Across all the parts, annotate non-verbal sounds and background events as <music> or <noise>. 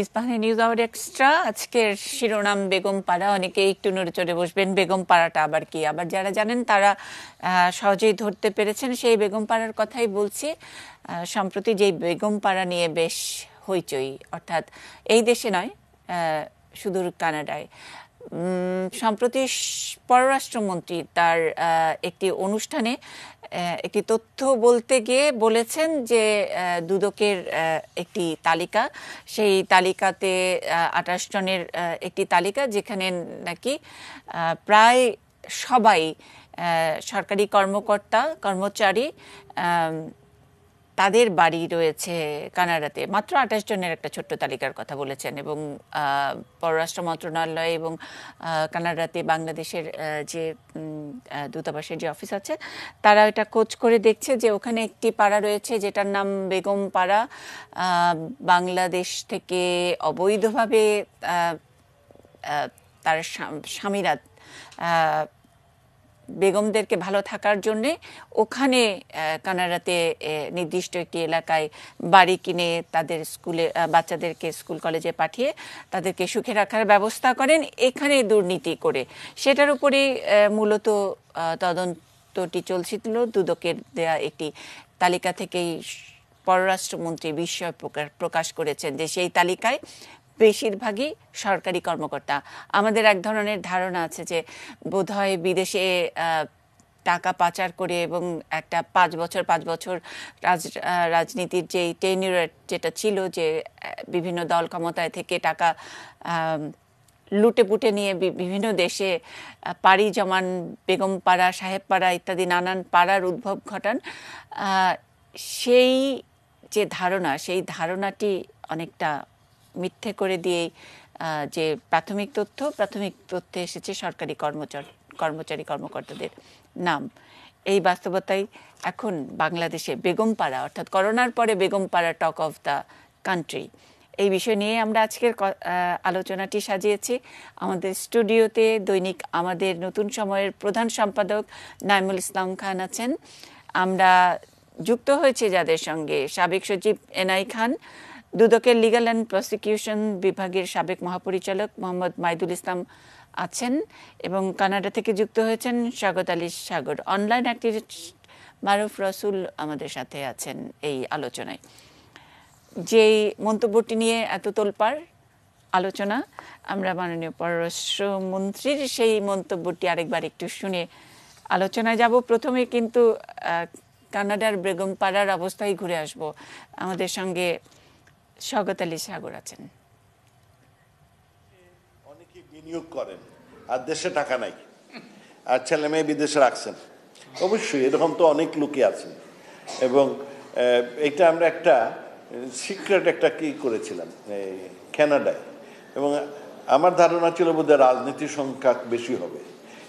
Ispahani news hour extra আজকের শিরোনাম বেগম পাড়া অনেকে একটু নড়ে চড়ে বসবেন বেগম পাড়াটা আবার কি আবার যারা জানেন তারা সহজেই ধরতে পেরেছেন সেই বেগম পাড়ার কথাই বলছি সম্প্রতি যেই বেগম পাড়া নিয়ে বেশ হইচই অর্থাৎ এই দেশে নয় সুদূর কানাডায় সম্প্রতি পররাষ্ট্রমন্ত্রী তার একটি অনুষ্ঠানে একটি তথ্য বলতে গিয়ে বলেছেন যে দুদকের একটি তালিকা সেই তালিকাতে আঠাশ জনের একটি তালিকা যেখানে নাকি প্রায় সবাই সরকারি কর্মকর্তা কর্মচারী তাদের বাড়ি রয়েছে কানাডাতে মাত্র আঠাশ জনের একটা ছোট্ট তালিকার কথা বলেছেন এবং পররাষ্ট্র মন্ত্রণালয় এবং কানাডাতে বাংলাদেশের যে দূতাবাসের যে অফিস আছে তারা এটা খোঁজ করে দেখছে যে ওখানে একটি পাড়া রয়েছে যেটার নাম বেগম পাড়া বাংলাদেশ থেকে অবৈধভাবে তার স্বামীরা বেগমদেরকে ভালো থাকার জন্য ওখানে কানাডাতে নির্দিষ্ট একটি এলাকায় বাড়ি কিনে তাদের স্কুলে বাচ্চাদেরকে স্কুল কলেজে পাঠিয়ে তাদেরকে সুখে রাখার ব্যবস্থা করেন এখানে দুর্নীতি করে সেটার উপরে মূলত তদন্তটি চলছিল দুদকের দেয়া একটি তালিকা থেকেই পররাষ্ট্রমন্ত্রী বিস্ময় প্রকাশ করেছেন যে সেই তালিকায় বেশিরভাগই সরকারি কর্মকর্তা আমাদের এক ধরনের ধারণা আছে যে বোধহয় বিদেশে টাকা পাচার করে এবং একটা পাঁচ বছর পাঁচ বছর রাজ রাজনীতির যেই টেনিউর যেটা ছিল যে বিভিন্ন দল ক্ষমতায় থেকে টাকা লুটে পুটে নিয়ে বিভিন্ন দেশে পাড়ি জমান বেগমপাড়া সাহেবপাড়া ইত্যাদি নানান পাড়ার উদ্ভব ঘটান সেই যে ধারণা সেই ধারণাটি অনেকটা মিথ্যে করে দিয়েই যে প্রাথমিক তথ্য প্রাথমিক তথ্যে এসেছে সরকারি কর্মচার কর্মচারী কর্মকর্তাদের নাম এই বাস্তবতাই এখন বাংলাদেশে বেগমপাড়া অর্থাৎ করোনার পরে Begumpara talk of the country এই বিষয় নিয়ে আমরা আজকের আলোচনাটি সাজিয়েছি আমাদের স্টুডিওতে দৈনিক আমাদের নতুন সময়ের প্রধান সম্পাদক নাইমুল ইসলাম খান আছেন আমরা যুক্ত হয়েছে যাদের সঙ্গে সাবেক সচিব এনআই খান দুদকের লিগাল অ্যান্ড প্রসিকিউশন বিভাগের সাবেক মহাপরিচালক মোহাম্মদ মাইদুল ইসলাম আছেন এবং কানাডা থেকে যুক্ত হয়েছেন স্বাগত আলী সাগর অনলাইন অ্যাক্টিভিস্ট মারুফ রসুল আমাদের সাথে আছেন এই আলোচনায় যেই মন্তব্যটি নিয়ে এত তোলপাড় আলোচনা আমরা মাননীয় পররাষ্ট্রমন্ত্রীর সেই মন্তব্যটি আরেকবার একটু শুনে আলোচনায় যাব প্রথমে কিন্তু কানাডার বেগম পাড়ার অবস্থায় ঘুরে আসব আমাদের সঙ্গে স্বগত আলী সাগর আছেন অনেকে বিনিয়োগ করেন আর দেশে টাকা নাই আর ছেলে মেয়ে বিদেশে রাখছেন অবশ্যই এরকম তো অনেক লোকই আছেন এবং এটা আমরা একটা সিক্রেট একটা কি করেছিলাম ক্যানাডায় এবং আমার ধারণা ছিল বোধহয় রাজনীতির সংখ্যা বেশি হবে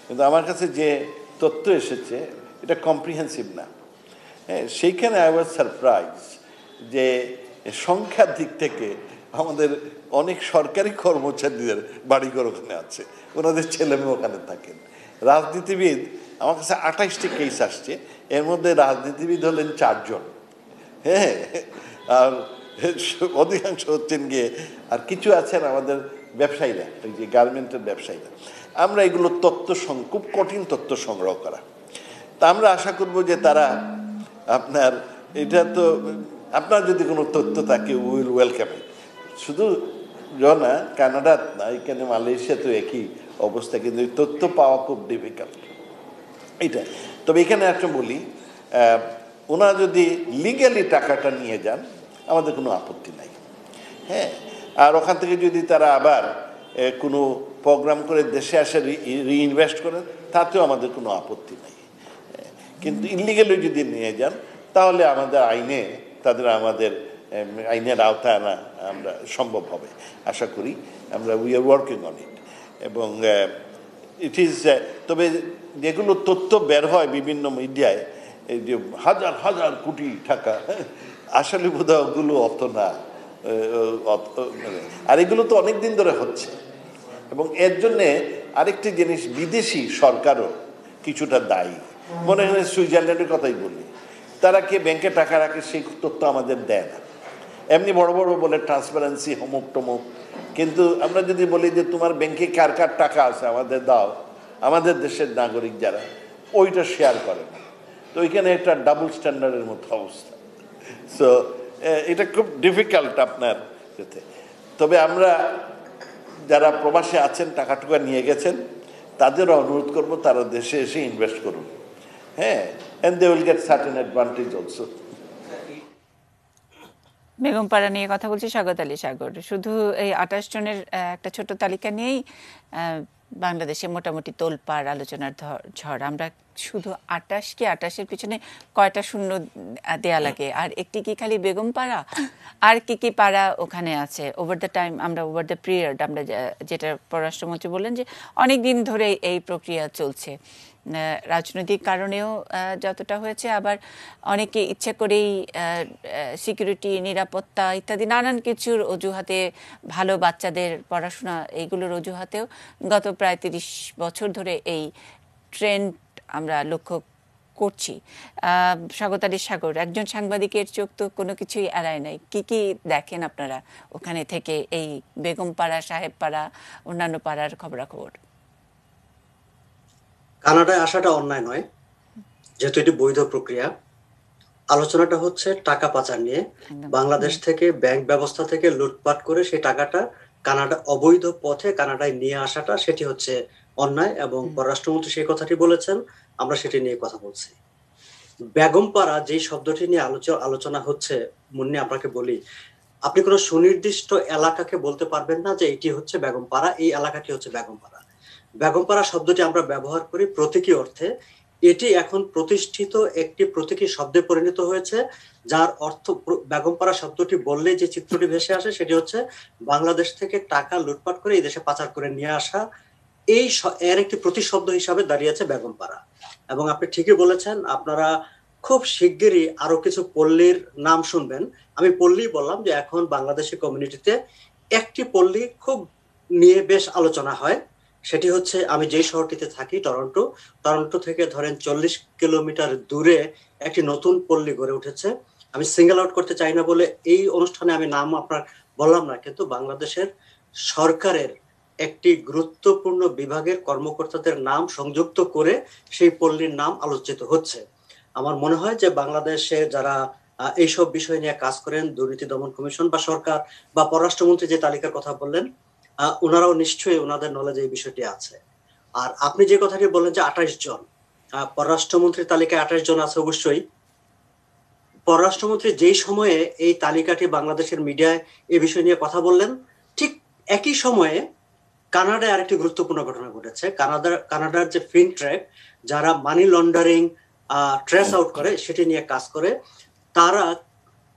কিন্তু আমার কাছে যে তথ্য এসেছে এটা কম্প্রিহেন্সিভ না হ্যাঁ সেইখানে আই ওয়াজ সারপ্রাইজ যে সংখ্যার দিক থেকে আমাদের অনেক সরকারি কর্মচারীদের বাড়িঘর ওখানে আছে ওনাদের ছেলেমেয়ে ওখানে থাকেন রাজনীতিবিদ আমার কাছে আঠাশটি কেস আসছে এর মধ্যে রাজনীতিবিদ হলেন চারজন হ্যাঁ আর অধিকাংশ হচ্ছেন গিয়ে আর কিছু আছেন আমাদের ব্যবসায়ীরা এই যে গার্মেন্টের ব্যবসায়ীরা আমরা এগুলো তত্ত্ব খুব কঠিন তত্ত্ব সংগ্রহ করা তা আমরা আশা করব যে তারা আপনার এটা তো আপনার যদি কোনো তথ্য থাকে উইল ওয়েলকাম শুধু না কানাডার না এখানে মালয়েশিয়া তো একই অবস্থা কিন্তু তথ্য পাওয়া খুব ডিফিকাল্ট এটা তবে এখানে একটা বলি ওনা যদি লিগালি টাকাটা নিয়ে যান আমাদের কোনো আপত্তি নাই হ্যাঁ আর ওখান থেকে যদি তারা আবার কোনো প্রোগ্রাম করে দেশে আসে রিইনভেস্ট করেন তাতেও আমাদের কোনো আপত্তি নাই কিন্তু ইলিগালি যদি নিয়ে যান তাহলে আমাদের আইনে তাদের আমাদের আইনের আওতায় আনা আমরা সম্ভব হবে আশা করি আমরা we are working on it এবং ইট ইজ তবে যেগুলো তথ্য বের হয় বিভিন্ন মিডিয়ায় এই যে হাজার হাজার কোটি টাকা আসলে বোধহয় ওগুলো অত না মানে, আর এগুলো তো অনেক দিন ধরে হচ্ছে এবং এর জন্যে আরেকটি জিনিস বিদেশি সরকারও কিছুটা দায়ী মনে হয় সুইজারল্যান্ডের কথাই বলি তারা কে ব্যাংকে টাকা রাখে সেই তথ্য আমাদের দেয় না এমনি বড় বড় বলে ট্রান্সপারেন্সি অমুক টমুক কিন্তু আমরা যদি বলি যে তোমার ব্যাংকে কার কার টাকা আছে আমাদের দাও আমাদের দেশের নাগরিক যারা ওইটা শেয়ার করে না তো ওইখানে একটা ডাবল স্ট্যান্ডার্ডের মতো অবস্থা সো এটা খুব ডিফিকাল্ট আপনার তবে আমরা যারা প্রবাসে আছেন টাকা টুকা নিয়ে গেছেন তাদেরও অনুরোধ করব তারা দেশে এসে ইনভেস্ট করুন হ্যাঁ and they will get certain advantage also. পাড়া নিয়ে কথা বলছি স্বাগত আলী সাগর শুধু এই আঠাশ জনের একটা ছোট তালিকা নিয়েই বাংলাদেশে মোটামুটি তোলপাড় আলোচনার ঝড় আমরা শুধু কি আটাশের পিছনে কয়টা শূন্য দেয়া লাগে আর একটি কি খালি বেগম পাড়া আর কি কি পাড়া ওখানে আছে ওভার দ্য টাইম আমরা ওভার দ্য পিরিয়ড আমরা যেটা পররাষ্ট্রমন্ত্রী বললেন যে অনেক দিন ধরে এই প্রক্রিয়া চলছে রাজনৈতিক কারণেও যতটা হয়েছে আবার অনেকে ইচ্ছে করেই সিকিউরিটি নিরাপত্তা ইত্যাদি নানান কিছুর অজুহাতে ভালো বাচ্চাদের পড়াশোনা এইগুলোর অজুহাতেও গত প্রায় তিরিশ বছর ধরে এই ট্রেন্ড আমরা লক্ষ্য করছি স্বাগত আলী সাগর একজন সাংবাদিকের চোখ তো কোনো কিছুই এড়ায় নাই কি কি দেখেন আপনারা ওখানে থেকে এই বেগম পাড়া সাহেব পাড়া অন্যান্য পাড়ার খবরাখবর কানাডায় আসাটা অন্যায় নয় যেহেতু এটি বৈধ প্রক্রিয়া আলোচনাটা হচ্ছে টাকা পাচার নিয়ে বাংলাদেশ থেকে ব্যাংক ব্যবস্থা থেকে লুটপাট করে সেই টাকাটা কানাডা অবৈধ পথে কানাডায় নিয়ে আসাটা সেটি হচ্ছে অন্যায় এবং পররাষ্ট্রমন্ত্রী সেই কথাটি বলেছেন আমরা সেটি নিয়ে কথা বলছি বেগমপাড়া যে শব্দটি নিয়ে আলোচনা হচ্ছে মুন্নি আপনাকে বলি আপনি কোনো সুনির্দিষ্ট এলাকাকে বলতে পারবেন না যে এটি হচ্ছে বেগমপাড়া এই এলাকাটি হচ্ছে বেগমপাড়া বেগমপাড়া শব্দটি আমরা ব্যবহার করি প্রতীকী অর্থে এটি এখন প্রতিষ্ঠিত একটি প্রতীকী শব্দে পরিণত হয়েছে যার অর্থ বেগমপাড়া শব্দটি বললে যে চিত্রটি ভেসে আসে সেটি হচ্ছে বাংলাদেশ থেকে টাকা লুটপাট করে এই দেশে পাচার করে নিয়ে আসা এই এর একটি প্রতিশব্দ হিসাবে দাঁড়িয়েছে বেগমপাড়া এবং আপনি ঠিকই বলেছেন আপনারা খুব শিগগিরই আরো কিছু পল্লীর নাম শুনবেন আমি পল্লী বললাম যে এখন বাংলাদেশি কমিউনিটিতে একটি পল্লী খুব নিয়ে বেশ আলোচনা হয় সেটি হচ্ছে আমি যে শহরটিতে থাকি টরন্টো টরন্টো থেকে ধরেন চল্লিশ কিলোমিটার দূরে একটি নতুন পল্লী গড়ে উঠেছে আমি সিঙ্গেল আউট করতে চাই না বলে এই অনুষ্ঠানে আমি নাম আপনার বললাম না কিন্তু বাংলাদেশের সরকারের একটি গুরুত্বপূর্ণ বিভাগের কর্মকর্তাদের নাম সংযুক্ত করে সেই পল্লীর নাম আলোচিত হচ্ছে আমার মনে হয় যে বাংলাদেশে যারা এইসব বিষয় নিয়ে কাজ করেন দুর্নীতি দমন কমিশন বা সরকার বা পররাষ্ট্রমন্ত্রী যে তালিকার কথা বললেন ওনারাও নিশ্চয়ই ওনাদের নলেজ এই বিষয়টি আছে আর আপনি যে কথাটি বললেন যে আঠাশ জন পররাষ্ট্রমন্ত্রীর তালিকায় আঠাশ জন আছে অবশ্যই পররাষ্ট্রমন্ত্রী যেই সময়ে এই তালিকাটি বাংলাদেশের মিডিয়ায় এ বিষয় নিয়ে কথা বললেন ঠিক একই সময়ে কানাডায় আরেকটি গুরুত্বপূর্ণ ঘটনা ঘটেছে কানাডার কানাডার যে ফিনট্র্যাক যারা মানি লন্ডারিং ট্রেস আউট করে সেটি নিয়ে কাজ করে তারা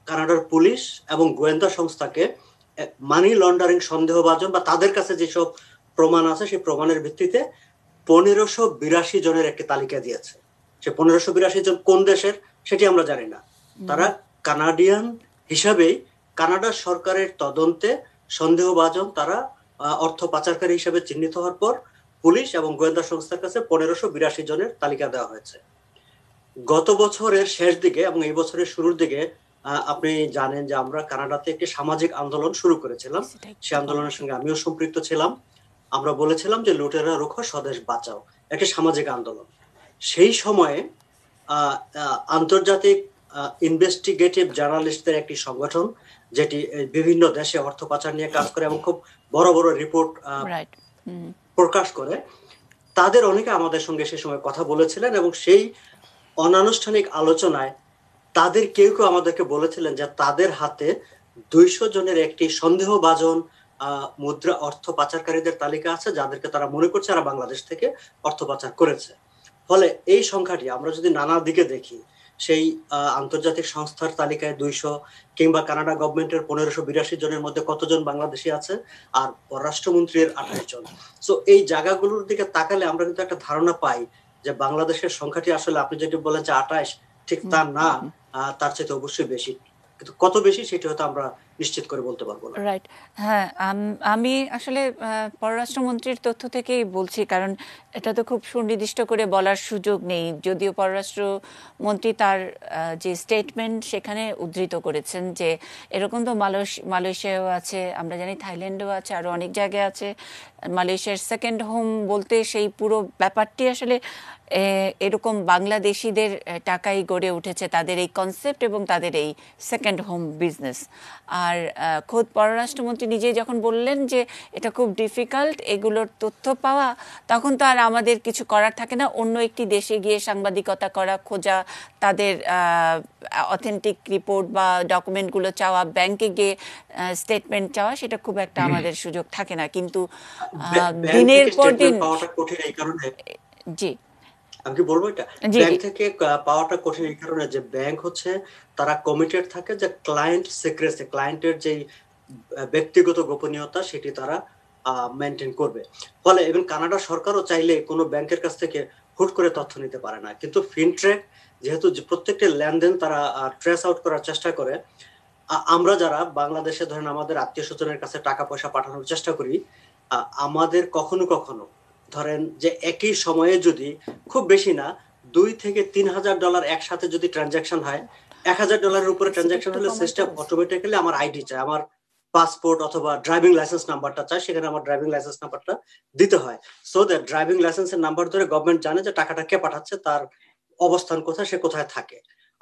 কানাডার পুলিশ এবং গোয়েন্দা সংস্থাকে মানি লন্ডারিং সন্দেহভাজন বা তাদের কাছে যেসব প্রমাণ আছে সেই প্রমাণের ভিত্তিতে পনেরোশো বিরাশি জনের একটি তালিকা দিয়েছে সে পনেরোশো বিরাশি জন কোন দেশের সেটি আমরা জানি না তারা কানাডিয়ান হিসাবেই কানাডা সরকারের তদন্তে সন্দেহভাজন তারা অর্থ পাচারকারী হিসাবে চিহ্নিত হওয়ার পর পুলিশ এবং গোয়েন্দা সংস্থার কাছে পনেরোশো বিরাশি জনের তালিকা দেওয়া হয়েছে গত বছরের শেষ দিকে এবং এই বছরের শুরুর দিকে আপনি জানেন যে আমরা কানাডাতে একটি সামাজিক আন্দোলন শুরু করেছিলাম সে আন্দোলনের সঙ্গে আমিও সম্পৃক্ত ছিলাম আমরা বলেছিলাম যে লুটেরা রুখ স্বদেশ বাঁচাও একটি সামাজিক আন্দোলন সেই সময়ে আন্তর্জাতিক ইনভেস্টিগেটিভ জার্নালিস্টদের একটি সংগঠন যেটি বিভিন্ন দেশে অর্থ পাচার নিয়ে কাজ করে এবং খুব বড় বড় রিপোর্ট প্রকাশ করে তাদের অনেকে আমাদের সঙ্গে সে সময় কথা বলেছিলেন এবং সেই অনানুষ্ঠানিক আলোচনায় তাদের কেউ কেউ আমাদেরকে বলেছিলেন যে তাদের হাতে দুইশো জনের একটি সন্দেহভাজন মুদ্রা অর্থ পাচারকারীদের তালিকা আছে যাদেরকে তারা মনে করছে তারা বাংলাদেশ থেকে অর্থ পাচার করেছে ফলে এই সংখ্যাটি আমরা যদি নানা দিকে দেখি সেই আন্তর্জাতিক সংস্থার তালিকায় দুইশো কিংবা কানাডা গভর্নমেন্টের পনেরোশো বিরাশি জনের মধ্যে কতজন বাংলাদেশি আছে আর পররাষ্ট্রমন্ত্রীর আঠাশ জন তো এই জায়গাগুলোর দিকে তাকালে আমরা কিন্তু একটা ধারণা পাই যে বাংলাদেশের সংখ্যাটি আসলে আপনি যেটি বলেন যে আঠাশ ঠিক তা না তার চাইতে অবশ্যই বেশি কিন্তু কত বেশি সেটা হয়তো আমরা নিশ্চিত করে বলতে পারবো না রাইট হ্যাঁ আমি আসলে পররাষ্ট্রমন্ত্রীর তথ্য থেকেই বলছি কারণ এটা তো খুব সুনির্দিষ্ট করে বলার সুযোগ নেই যদিও পররাষ্ট্রমন্ত্রী তার যে স্টেটমেন্ট সেখানে উদ্ধৃত করেছেন যে এরকম তো মালয়েশিয়াও আছে আমরা জানি থাইল্যান্ডও আছে আরো অনেক জায়গায় আছে মালয়েশিয়ার সেকেন্ড হোম বলতে সেই পুরো ব্যাপারটি আসলে এরকম বাংলাদেশিদের টাকাই গড়ে উঠেছে তাদের এই কনসেপ্ট এবং তাদের এই সেকেন্ড হোম বিজনেস আর খোদ পররাষ্ট্রমন্ত্রী নিজেই যখন বললেন যে এটা খুব ডিফিকাল্ট এগুলোর তথ্য পাওয়া তখন তো আর আমাদের কিছু করার থাকে না অন্য একটি দেশে গিয়ে সাংবাদিকতা করা খোঁজা তাদের অথেন্টিক রিপোর্ট বা ডকুমেন্টগুলো চাওয়া ব্যাংকে গিয়ে স্টেটমেন্ট চাওয়া সেটা খুব একটা আমাদের সুযোগ থাকে না কিন্তু দিনের পর দিন জি আমি কি বলবো এটা ব্যাংক থেকে পাওয়াটা কঠিন এই কারণে যে ব্যাংক হচ্ছে তারা কমিটেড থাকে যে ক্লায়েন্ট সিক্রেসি ক্লায়েন্টের যে ব্যক্তিগত গোপনীয়তা সেটি তারা মেনটেন করবে ফলে এবং কানাডা সরকারও চাইলে কোনো ব্যাংকের কাছ থেকে হুট করে তথ্য নিতে পারে না কিন্তু ফিনট্রেক যেহেতু প্রত্যেকটি লেনদেন তারা ট্রেস আউট করার চেষ্টা করে আমরা যারা বাংলাদেশে ধরেন আমাদের আত্মীয় স্বজনের কাছে টাকা পয়সা পাঠানোর চেষ্টা করি আমাদের কখনো কখনো ধরেন যে একই সময়ে যদি খুব বেশি না দুই থেকে তিন হাজার ডলার একসাথে যদি ট্রানজাকশন হয় এক হাজার ডলারের উপরে ট্রানজাকশন হলে সিস্টেম অটোমেটিক্যালি আমার আইডি চায় আমার পাসপোর্ট অথবা ড্রাইভিং লাইসেন্স নাম্বারটা চায় সেখানে আমার ড্রাইভিং লাইসেন্স নাম্বারটা দিতে হয় সো দ্যাট ড্রাইভিং লাইসেন্সের নাম্বার ধরে গভর্নমেন্ট জানে যে টাকাটা কে পাঠাচ্ছে তার অবস্থান কোথায় সে কোথায় থাকে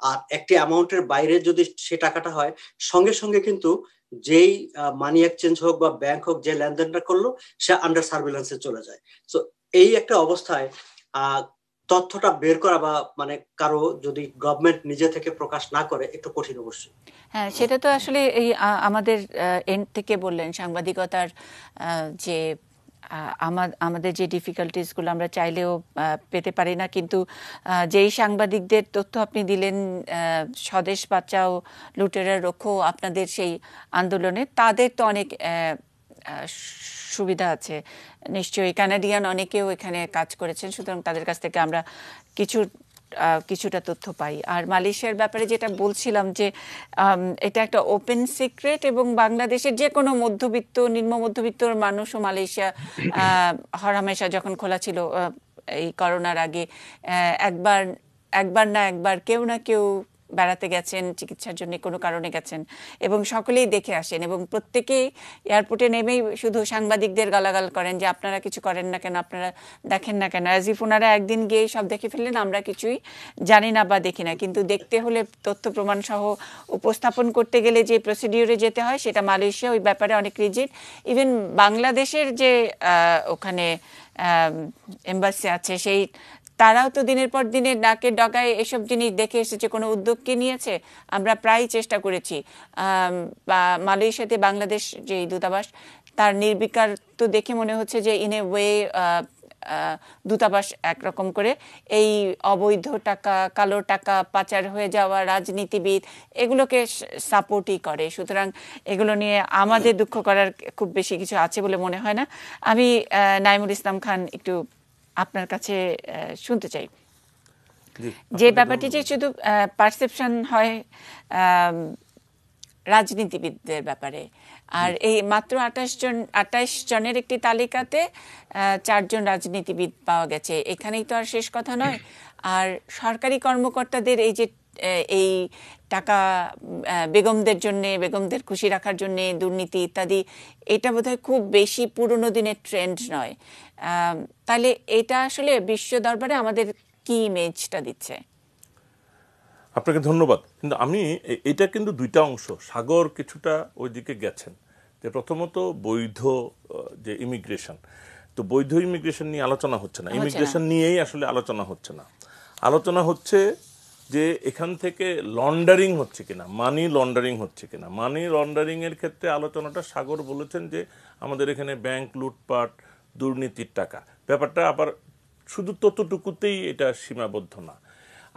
আর একটি অ্যামাউন্টের বাইরে যদি সে টাকাটা হয় সঙ্গে সঙ্গে কিন্তু যেই মানি এক্সচেঞ্জ হোক বা ব্যাংক হোক যে লেনদেনটা করলো সে আন্ডার সার্ভিলেন্সে চলে যায় তো এই একটা অবস্থায় তথ্যটা বের করা বা মানে কারো যদি গভর্নমেন্ট নিজে থেকে প্রকাশ না করে একটু কঠিন অবশ্যই হ্যাঁ সেটা তো আসলে এই আমাদের এন্ড থেকে বললেন সাংবাদিকতার যে আমাদের যে ডিফিকাল্টিসগুলো আমরা চাইলেও পেতে পারি না কিন্তু যেই সাংবাদিকদের তথ্য আপনি দিলেন স্বদেশ বাচ্চাও লুটেরা রক্ষ আপনাদের সেই আন্দোলনে তাদের তো অনেক সুবিধা আছে নিশ্চয়ই কানাডিয়ান অনেকেও এখানে কাজ করেছেন সুতরাং তাদের কাছ থেকে আমরা কিছু কিছুটা তথ্য পাই আর মালয়েশিয়ার ব্যাপারে যেটা বলছিলাম যে এটা একটা ওপেন সিক্রেট এবং বাংলাদেশের যে কোনো মধ্যবিত্ত নিম্ন মধ্যবিত্তর মানুষও মালয়েশিয়া হরহামেশা যখন খোলা ছিল এই করোনার আগে একবার একবার না একবার কেউ না কেউ বেড়াতে গেছেন চিকিৎসার জন্য কোনো কারণে গেছেন এবং সকলেই দেখে আসেন এবং প্রত্যেকেই এয়ারপোর্টে নেমেই শুধু সাংবাদিকদের গালাগাল করেন যে আপনারা কিছু করেন না কেন আপনারা দেখেন না কেন অ্যাজ ইফ ওনারা একদিন গিয়ে সব দেখে ফেললেন আমরা কিছুই জানি না বা দেখি না কিন্তু দেখতে হলে তথ্য প্রমাণ সহ উপস্থাপন করতে গেলে যে প্রসিডিওরে যেতে হয় সেটা মালয়েশিয়া ওই ব্যাপারে অনেক রিজিট ইভেন বাংলাদেশের যে ওখানে এম্বাসি আছে সেই তারাও তো দিনের পর দিনের ডাকে ডগায় এসব জিনিস দেখে এসেছে কোনো উদ্যোগকে নিয়েছে আমরা প্রায় চেষ্টা করেছি মালয়েশিয়াতে বাংলাদেশ যে দূতাবাস তার নির্বিকার তো দেখে মনে হচ্ছে যে ইন এ ওয়ে দূতাবাস একরকম করে এই অবৈধ টাকা কালো টাকা পাচার হয়ে যাওয়া রাজনীতিবিদ এগুলোকে সাপোর্টই করে সুতরাং এগুলো নিয়ে আমাদের দুঃখ করার খুব বেশি কিছু আছে বলে মনে হয় না আমি নাইমুল ইসলাম খান একটু আপনার কাছে শুনতে চাই যে ব্যাপারটি যে শুধু পারসেপশন হয় রাজনীতিবিদদের ব্যাপারে আর এই মাত্র আঠাশ জন আঠাশ জনের একটি তালিকাতে চারজন রাজনীতিবিদ পাওয়া গেছে এখানেই তো আর শেষ কথা নয় আর সরকারি কর্মকর্তাদের এই যে এই টাকা বেগমদের জন্য বেগমদের খুশি রাখার জন্য দুর্নীতি ইত্যাদি এটা বোধহয় খুব বেশি পুরনো দিনের ট্রেন্ড নয় তাহলে এটা আসলে বিশ্ব দরবারে আমাদের কি ইমেজটা দিচ্ছে আপনাকে ধন্যবাদ কিন্তু আমি এটা কিন্তু দুইটা অংশ সাগর কিছুটা ওইদিকে গেছেন যে প্রথমত বৈধ যে ইমিগ্রেশন তো বৈধ ইমিগ্রেশন নিয়ে আলোচনা হচ্ছে না ইমিগ্রেশন নিয়েই আসলে আলোচনা হচ্ছে না আলোচনা হচ্ছে যে এখান থেকে লন্ডারিং হচ্ছে কিনা মানি লন্ডারিং হচ্ছে কিনা মানি লন্ডারিংয়ের ক্ষেত্রে আলোচনাটা সাগর বলেছেন যে আমাদের এখানে ব্যাংক লুটপাট দুর্নীতির টাকা ব্যাপারটা আবার শুধু ততটুকুতেই এটা সীমাবদ্ধ না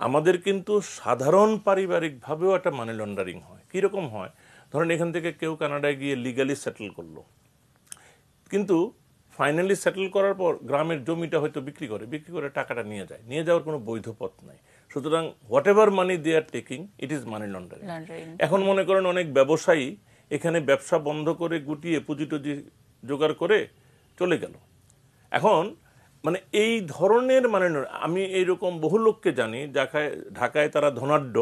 আমাদের কিন্তু সাধারণ পারিবারিকভাবেও একটা মানি লন্ডারিং হয় কীরকম হয় ধরেন এখান থেকে কেউ কানাডায় গিয়ে লিগালি সেটেল করলো কিন্তু ফাইনালি সেটেল করার পর গ্রামের জমিটা হয়তো বিক্রি করে বিক্রি করে টাকাটা নিয়ে যায় নিয়ে যাওয়ার কোনো বৈধ পথ নাই সুতরাং whatever money they are taking it is money laundering এখন মনে করেন অনেক ব্যবসায়ী এখানে ব্যবসা বন্ধ করে গুটিয়ে পুঁজি টুজি জোগাড় করে চলে গেল এখন মানে এই ধরনের মানে আমি এইরকম বহু লোককে জানি ঢাকায় ঢাকায় তারা ধনাঢ্য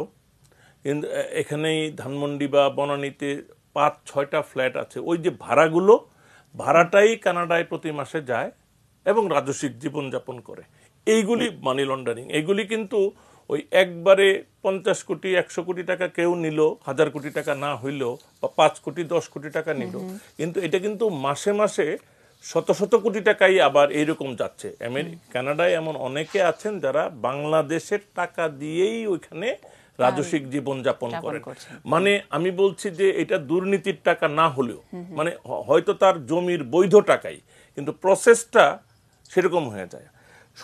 কিন্তু এখানেই ধানমন্ডি বা বনানীতে পাঁচ ছয়টা ফ্ল্যাট আছে ওই যে ভাড়াগুলো ভাড়াটাই কানাডায় প্রতি মাসে যায় এবং রাজস্বিক জীবনযাপন করে এইগুলি মানি লন্ডারিং এগুলি কিন্তু ওই একবারে পঞ্চাশ কোটি একশো কোটি টাকা কেউ নিল হাজার কোটি টাকা না হইল বা পাঁচ কোটি দশ কোটি টাকা নিল কিন্তু এটা কিন্তু মাসে মাসে শত শত কোটি টাকাই আবার এইরকম যাচ্ছে কানাডায় এমন অনেকে আছেন যারা বাংলাদেশের টাকা দিয়েই ওইখানে রাজসিক জীবনযাপন করে মানে আমি বলছি যে এটা দুর্নীতির টাকা না হলেও মানে হয়তো তার জমির বৈধ টাকাই কিন্তু প্রসেসটা সেরকম হয়ে যায়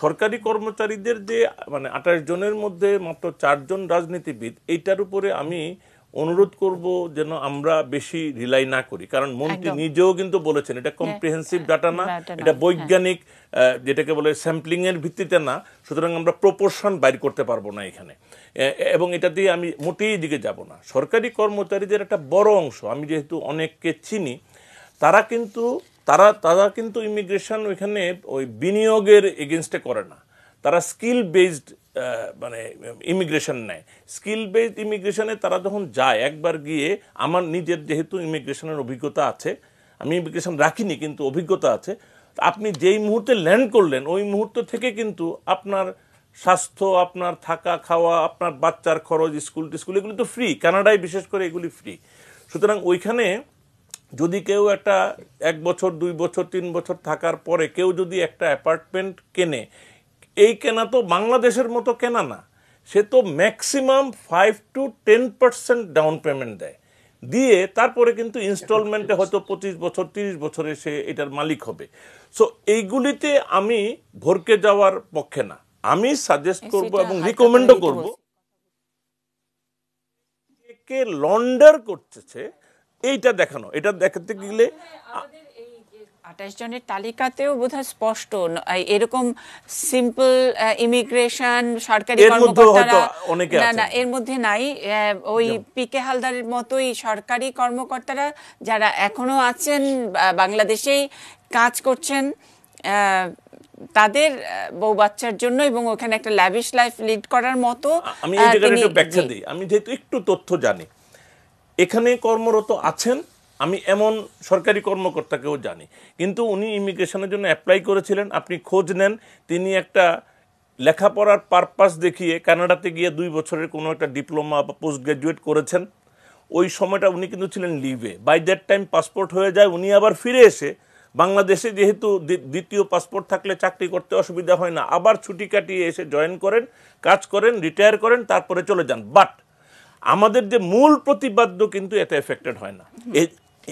সরকারি কর্মচারীদের যে মানে আঠাশ জনের মধ্যে মাত্র চারজন রাজনীতিবিদ এইটার উপরে আমি অনুরোধ করব যেন আমরা বেশি রিলাই না করি কারণ মন্ত্রী নিজেও কিন্তু বলেছেন এটা কম্প্রিহেন্সিভ হ্যাঁ, ডাটা না এটা হ্যাঁ। বৈজ্ঞানিক যেটাকে বলে স্যাম্পলিং এর ভিত্তিতে না সুতরাং আমরা প্রপোর্শন বাইর করতে পারবো না এখানে এবং এটা দিয়ে আমি মোটেই দিকে যাব না সরকারি কর্মচারীদের একটা বড় অংশ আমি যেহেতু অনেককে চিনি তারা কিন্তু তারা তারা কিন্তু ইমিগ্রেশন ওইখানে ওই বিনিয়োগের এগেনস্টে করে না তারা স্কিল বেসড মানে ইমিগ্রেশন নেয় স্কিল বেসড ইমিগ্রেশনে তারা যখন যায় একবার গিয়ে আমার নিজের যেহেতু ইমিগ্রেশনের অভিজ্ঞতা আছে আমি ইমিগ্রেশন রাখিনি কিন্তু অভিজ্ঞতা আছে আপনি যেই মুহূর্তে ল্যান্ড করলেন ওই মুহূর্ত থেকে কিন্তু আপনার স্বাস্থ্য আপনার থাকা খাওয়া আপনার বাচ্চার খরচ স্কুল টিস্কুল এগুলি তো ফ্রি কানাডায় বিশেষ করে এগুলি ফ্রি সুতরাং ওইখানে যদি কেউ একটা এক বছর দুই বছর তিন বছর থাকার পরে কেউ যদি একটা অ্যাপার্টমেন্ট কেনে এই কেনা তো বাংলাদেশের মতো কেনা না সে তো maximum five to ten percent down payment দেয় দিয়ে তারপরে কিন্তু ইনস্টলমেন্টে হয়তো পঁচিশ বছর তিরিশ বছরে সে এটার মালিক হবে সো এইগুলিতে আমি ভরকে যাওয়ার পক্ষে না আমি সাজেস্ট করব এবং রিকমেন্ডও করব কে লন্ডার করতেছে এইটা দেখানো এটা দেখাতে গেলে আঠাশ জনের তালিকাতেও বোধ হয় স্পষ্ট এরকম সিম্পল ইমিগ্রেশন সরকারি কর্মকর্তারা না এর মধ্যে নাই ওই পিকে হালদারের মতোই সরকারি কর্মকর্তারা যারা এখনো আছেন বাংলাদেশেই কাজ করছেন তাদের বউ বাচ্চার জন্য এবং ওখানে একটা ল্যাভিশ লাইফ লিড করার মতো আমি একটু ব্যাখ্যা দিই আমি যেহেতু একটু তথ্য জানি এখানে কর্মরত আছেন আমি এমন সরকারি কর্মকর্তাকেও জানি কিন্তু উনি ইমিগ্রেশনের জন্য অ্যাপ্লাই করেছিলেন আপনি খোঁজ নেন তিনি একটা লেখাপড়ার পারপাস দেখিয়ে কানাডাতে গিয়ে দুই বছরের কোনো একটা ডিপ্লোমা বা পোস্ট গ্র্যাজুয়েট করেছেন ওই সময়টা উনি কিন্তু ছিলেন লিভে বাই দ্যাট টাইম পাসপোর্ট হয়ে যায় উনি আবার ফিরে এসে বাংলাদেশে যেহেতু দ্বিতীয় পাসপোর্ট থাকলে চাকরি করতে অসুবিধা হয় না আবার ছুটি কাটিয়ে এসে জয়েন করেন কাজ করেন রিটায়ার করেন তারপরে চলে যান বাট আমাদের যে মূল প্রতিবাদ্য কিন্তু এতে এফেক্টেড হয় না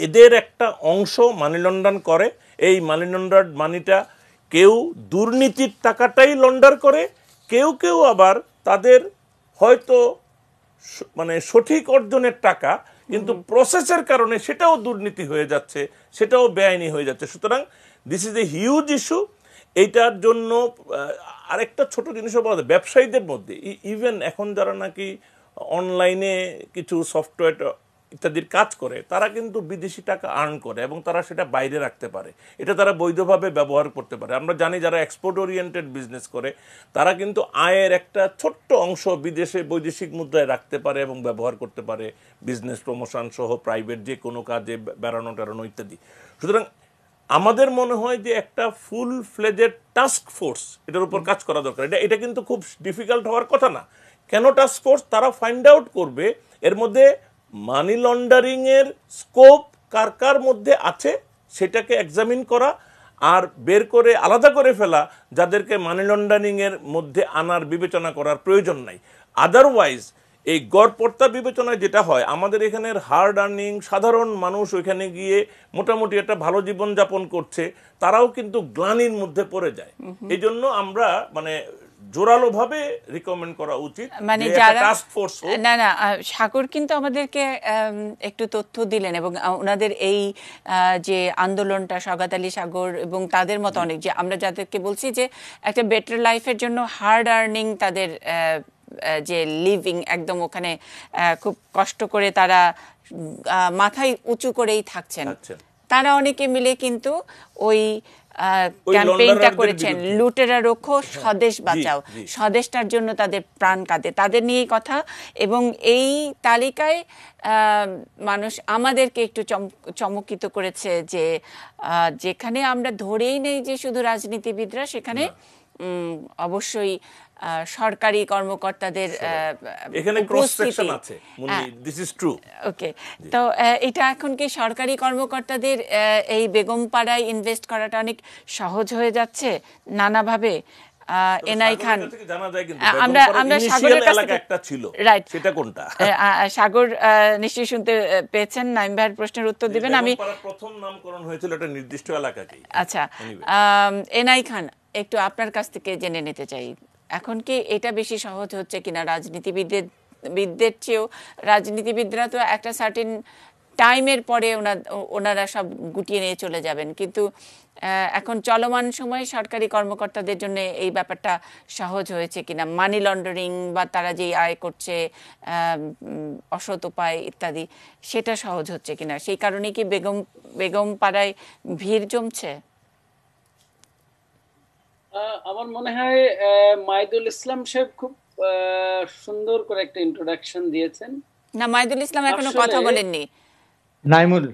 এদের একটা অংশ মানি লন্ডন করে এই মানি লন্ডার মানিটা কেউ দুর্নীতির টাকাটাই লন্ডার করে কেউ কেউ আবার তাদের হয়তো মানে সঠিক অর্জনের টাকা কিন্তু প্রসেসের কারণে সেটাও দুর্নীতি হয়ে যাচ্ছে সেটাও বেআইনি হয়ে যাচ্ছে সুতরাং this is a huge issue এইটার জন্য আরেকটা ছোট জিনিসও বলা যায় ব্যবসায়ীদের মধ্যে ইভেন এখন যারা নাকি অনলাইনে কিছু সফটওয়্যার ইত্যাদির কাজ করে তারা কিন্তু বিদেশি টাকা আর্ন করে এবং তারা সেটা বাইরে রাখতে পারে এটা তারা বৈধভাবে ব্যবহার করতে পারে আমরা জানি যারা এক্সপোর্ট ওরিয়েন্টেড বিজনেস করে তারা কিন্তু আয়ের একটা ছোট্ট অংশ বিদেশে বৈদেশিক মুদ্রায় রাখতে পারে এবং ব্যবহার করতে পারে বিজনেস প্রমোশন সহ প্রাইভেট যে কোনো কাজে বেড়ানো টেড়ানো ইত্যাদি সুতরাং আমাদের মনে হয় যে একটা ফুল ফ্লেজেড টাস্ক ফোর্স এটার উপর কাজ করা দরকার এটা এটা কিন্তু খুব ডিফিকাল্ট হওয়ার কথা না কেন টাস্ক ফোর্স তারা ফাইন্ড আউট করবে এর মধ্যে মানি লন্ডারিংয়ের স্কোপ কার কার মধ্যে আছে সেটাকে এক্সামিন করা আর বের করে আলাদা করে ফেলা যাদেরকে মানি লন্ডারিংয়ের মধ্যে আনার বিবেচনা করার প্রয়োজন নাই আদারওয়াইজ এই গড়পর্তা বিবেচনায় যেটা হয় আমাদের এখানের হার্ড আর্নিং সাধারণ মানুষ ওইখানে গিয়ে মোটামুটি একটা ভালো জীবন যাপন করছে তারাও কিন্তু গ্লানির মধ্যে পড়ে যায় এই জন্য আমরা মানে জোরালোভাবে রিকমেন্ড করা উচিত মানে না না সাগর কিন্তু আমাদেরকে একটু তথ্য দিলেন এবং ওনাদের এই যে আন্দোলনটা স্বাগত আলী সাগর এবং তাদের মতো অনেক যে আমরা যাদেরকে বলছি যে একটা বেটার লাইফের জন্য হার্ড আর্নিং তাদের যে লিভিং একদম ওখানে খুব কষ্ট করে তারা মাথায় উঁচু করেই থাকছেন তারা অনেকে মিলে কিন্তু ওই ক্যাম্পেইনটা করেছেন লুটেরা রক্ষো হ্যাঁ, স্বদেশ বাঁচাও স্বদেশটার জন্য তাদের প্রাণ কাঁদে তাদের নিয়েই কথা এবং এই তালিকায় মানুষ আমাদেরকে একটু চমকিত করেছে যে যেখানে আমরা ধরেই নেই যে শুধু রাজনীতিবিদরা সেখানে অবশ্যই সরকারি কর্মকর্তাদের এখানে ক্রস সেকশন হ্যাঁ। আছে দিস ইজ ট্রু ওকে তো এটা এখন কি সরকারি কর্মকর্তাদের এই বেগমপাড়ায় ইনভেস্ট করাটা অনেক সহজ হয়ে যাচ্ছে নানাভাবে এনআই খান আমরা আমরা সাগরের একটা ছিল রাইট সেটা কোনটা সাগর নিশ্চয়ই শুনতে পেয়েছেন নাইম ভাইয়ের প্রশ্নের উত্তর দিবেন আমি প্রথম নামকরণ হয়েছিল একটা নির্দিষ্ট এলাকাকে আচ্ছা এনআই খান একটু আপনার কাছ থেকে জেনে নিতে চাই এখন কি এটা বেশি সহজ হচ্ছে কিনা রাজনীতিবিদদের বিদদের চেয়েও রাজনীতিবিদরা তো একটা সার্টিন টাইমের পরে ওনারা সব গুটিয়ে নিয়ে চলে যাবেন কিন্তু এখন চলমান সময়ে সরকারি কর্মকর্তাদের জন্য এই ব্যাপারটা সহজ হয়েছে কিনা মানি লন্ডারিং বা তারা যে আয় করছে অসৎ উপায় ইত্যাদি সেটা সহজ হচ্ছে কিনা সেই কারণে কি বেগম বেগম পাড়ায় ভিড় জমছে আমার মনে হয় মাইদুল ইসলাম সাহেব খুব সুন্দর করে একটা ইন্ট্রোডাকশন দিয়েছেন না মাইদুল ইসলাম এখনো কথা বলেননি নাইমুল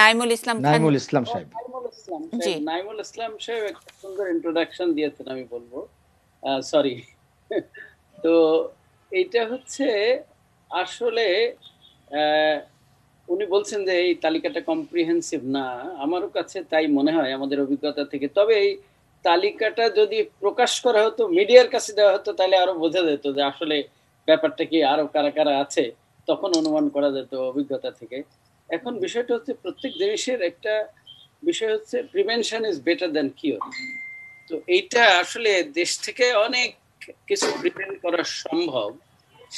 নাইমুল ইসলাম নাইমুল ইসলাম সাহেব নাইমুল ইসলাম সাহেব একটা সুন্দর ইন্ট্রোডাকশন দিয়েছেন আমি বলবো সরি <laughs> তো এটা হচ্ছে আসলে উনি বলছেন যে এই তালিকাটা কম্প্রিহেন্সিভ না আমারও কাছে তাই মনে হয় আমাদের অভিজ্ঞতা থেকে তবে এই তালিকাটা যদি প্রকাশ করা হতো মিডিয়ার কাছে দেওয়া হতো তাহলে আরো বোঝা যেত যে আসলে ব্যাপারটা কি আরো কারা কারা আছে তখন অনুমান করা যেত অভিজ্ঞতা থেকে এখন বিষয়টা হচ্ছে প্রত্যেক জিনিসের একটা বিষয় হচ্ছে prevention is better than cure তো এইটা আসলে দেশ থেকে অনেক কিছু প্রিভেন্ট করা সম্ভব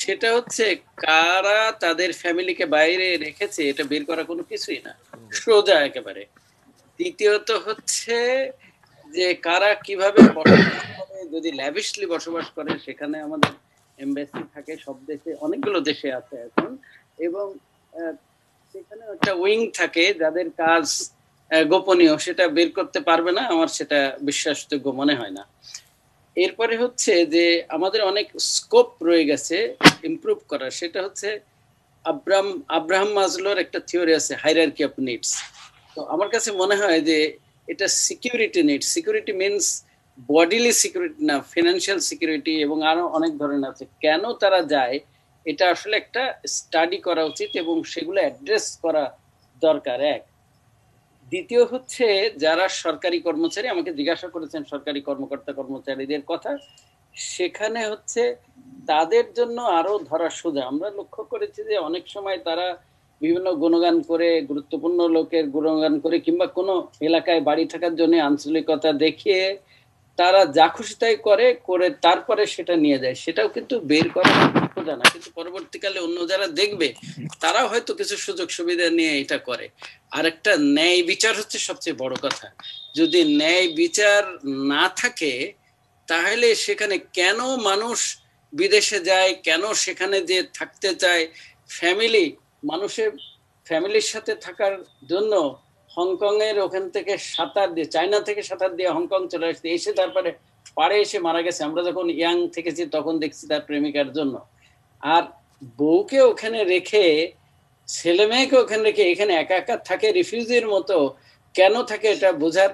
সেটা হচ্ছে কারা তাদের ফ্যামিলিকে বাইরে রেখেছে এটা বের করা কোনো কিছুই না সোজা একেবারে দ্বিতীয়ত হচ্ছে যে কারা কিভাবে যদি ল্যাভিশলি বসবাস করে সেখানে আমাদের এমবেসি থাকে সব দেশে অনেকগুলো দেশে আছে এখন এবং সেখানে একটা উইং থাকে যাদের কাজ গোপনীয় সেটা বের করতে পারবে না আমার সেটা বিশ্বাসযোগ্য মনে হয় না এরপরে হচ্ছে যে আমাদের অনেক স্কোপ রয়ে গেছে ইমপ্রুভ করা সেটা হচ্ছে আব্রাহাম আব্রাহাম মাজলোর একটা থিওরি আছে কি অফ নিডস তো আমার কাছে মনে হয় যে এটা security need security means bodily security না ফিনান্সিয়াল সিকিউরিটি এবং আরো অনেক ধরনের আছে কেন তারা যায় এটা আসলে একটা স্টাডি করা উচিত এবং সেগুলো অ্যাড্রেস করা দরকার এক দ্বিতীয় হচ্ছে যারা সরকারি কর্মচারী আমাকে জিজ্ঞাসা করেছেন সরকারি কর্মকর্তা কর্মচারীদের কথা সেখানে হচ্ছে তাদের জন্য আরো ধরা সোজা আমরা লক্ষ্য করেছি যে অনেক সময় তারা বিভিন্ন গুণগান করে গুরুত্বপূর্ণ লোকের গুণগান করে কিংবা কোনো এলাকায় বাড়ি থাকার জন্য আঞ্চলিকতা দেখিয়ে তারা যা খুশি তাই করে করে তারপরে সেটা নিয়ে যায় সেটাও কিন্তু বের করা না কিন্তু পরবর্তীকালে অন্য যারা দেখবে তারা হয়তো কিছু সুযোগ সুবিধা নিয়ে এটা করে আর একটা ন্যায় বিচার হচ্ছে সবচেয়ে বড় কথা যদি ন্যায় বিচার না থাকে তাহলে সেখানে কেন মানুষ বিদেশে যায় কেন সেখানে যে থাকতে চায় ফ্যামিলি মানুষের ফ্যামিলির সাথে থাকার জন্য হংকং এর ওখান থেকে সাঁতার দিয়ে চায়না থেকে সাঁতার দিয়ে হংকং চলে আসছে এসে তারপরে পাড়ে এসে মারা গেছে আমরা যখন ইয়াং থেকেছি তখন দেখছি তার প্রেমিকার জন্য আর বউকে ওখানে রেখে ছেলে মেয়েকে ওখানে রেখে এখানে একা একা থাকে রিফিউজির মতো কেন থাকে এটা বোঝার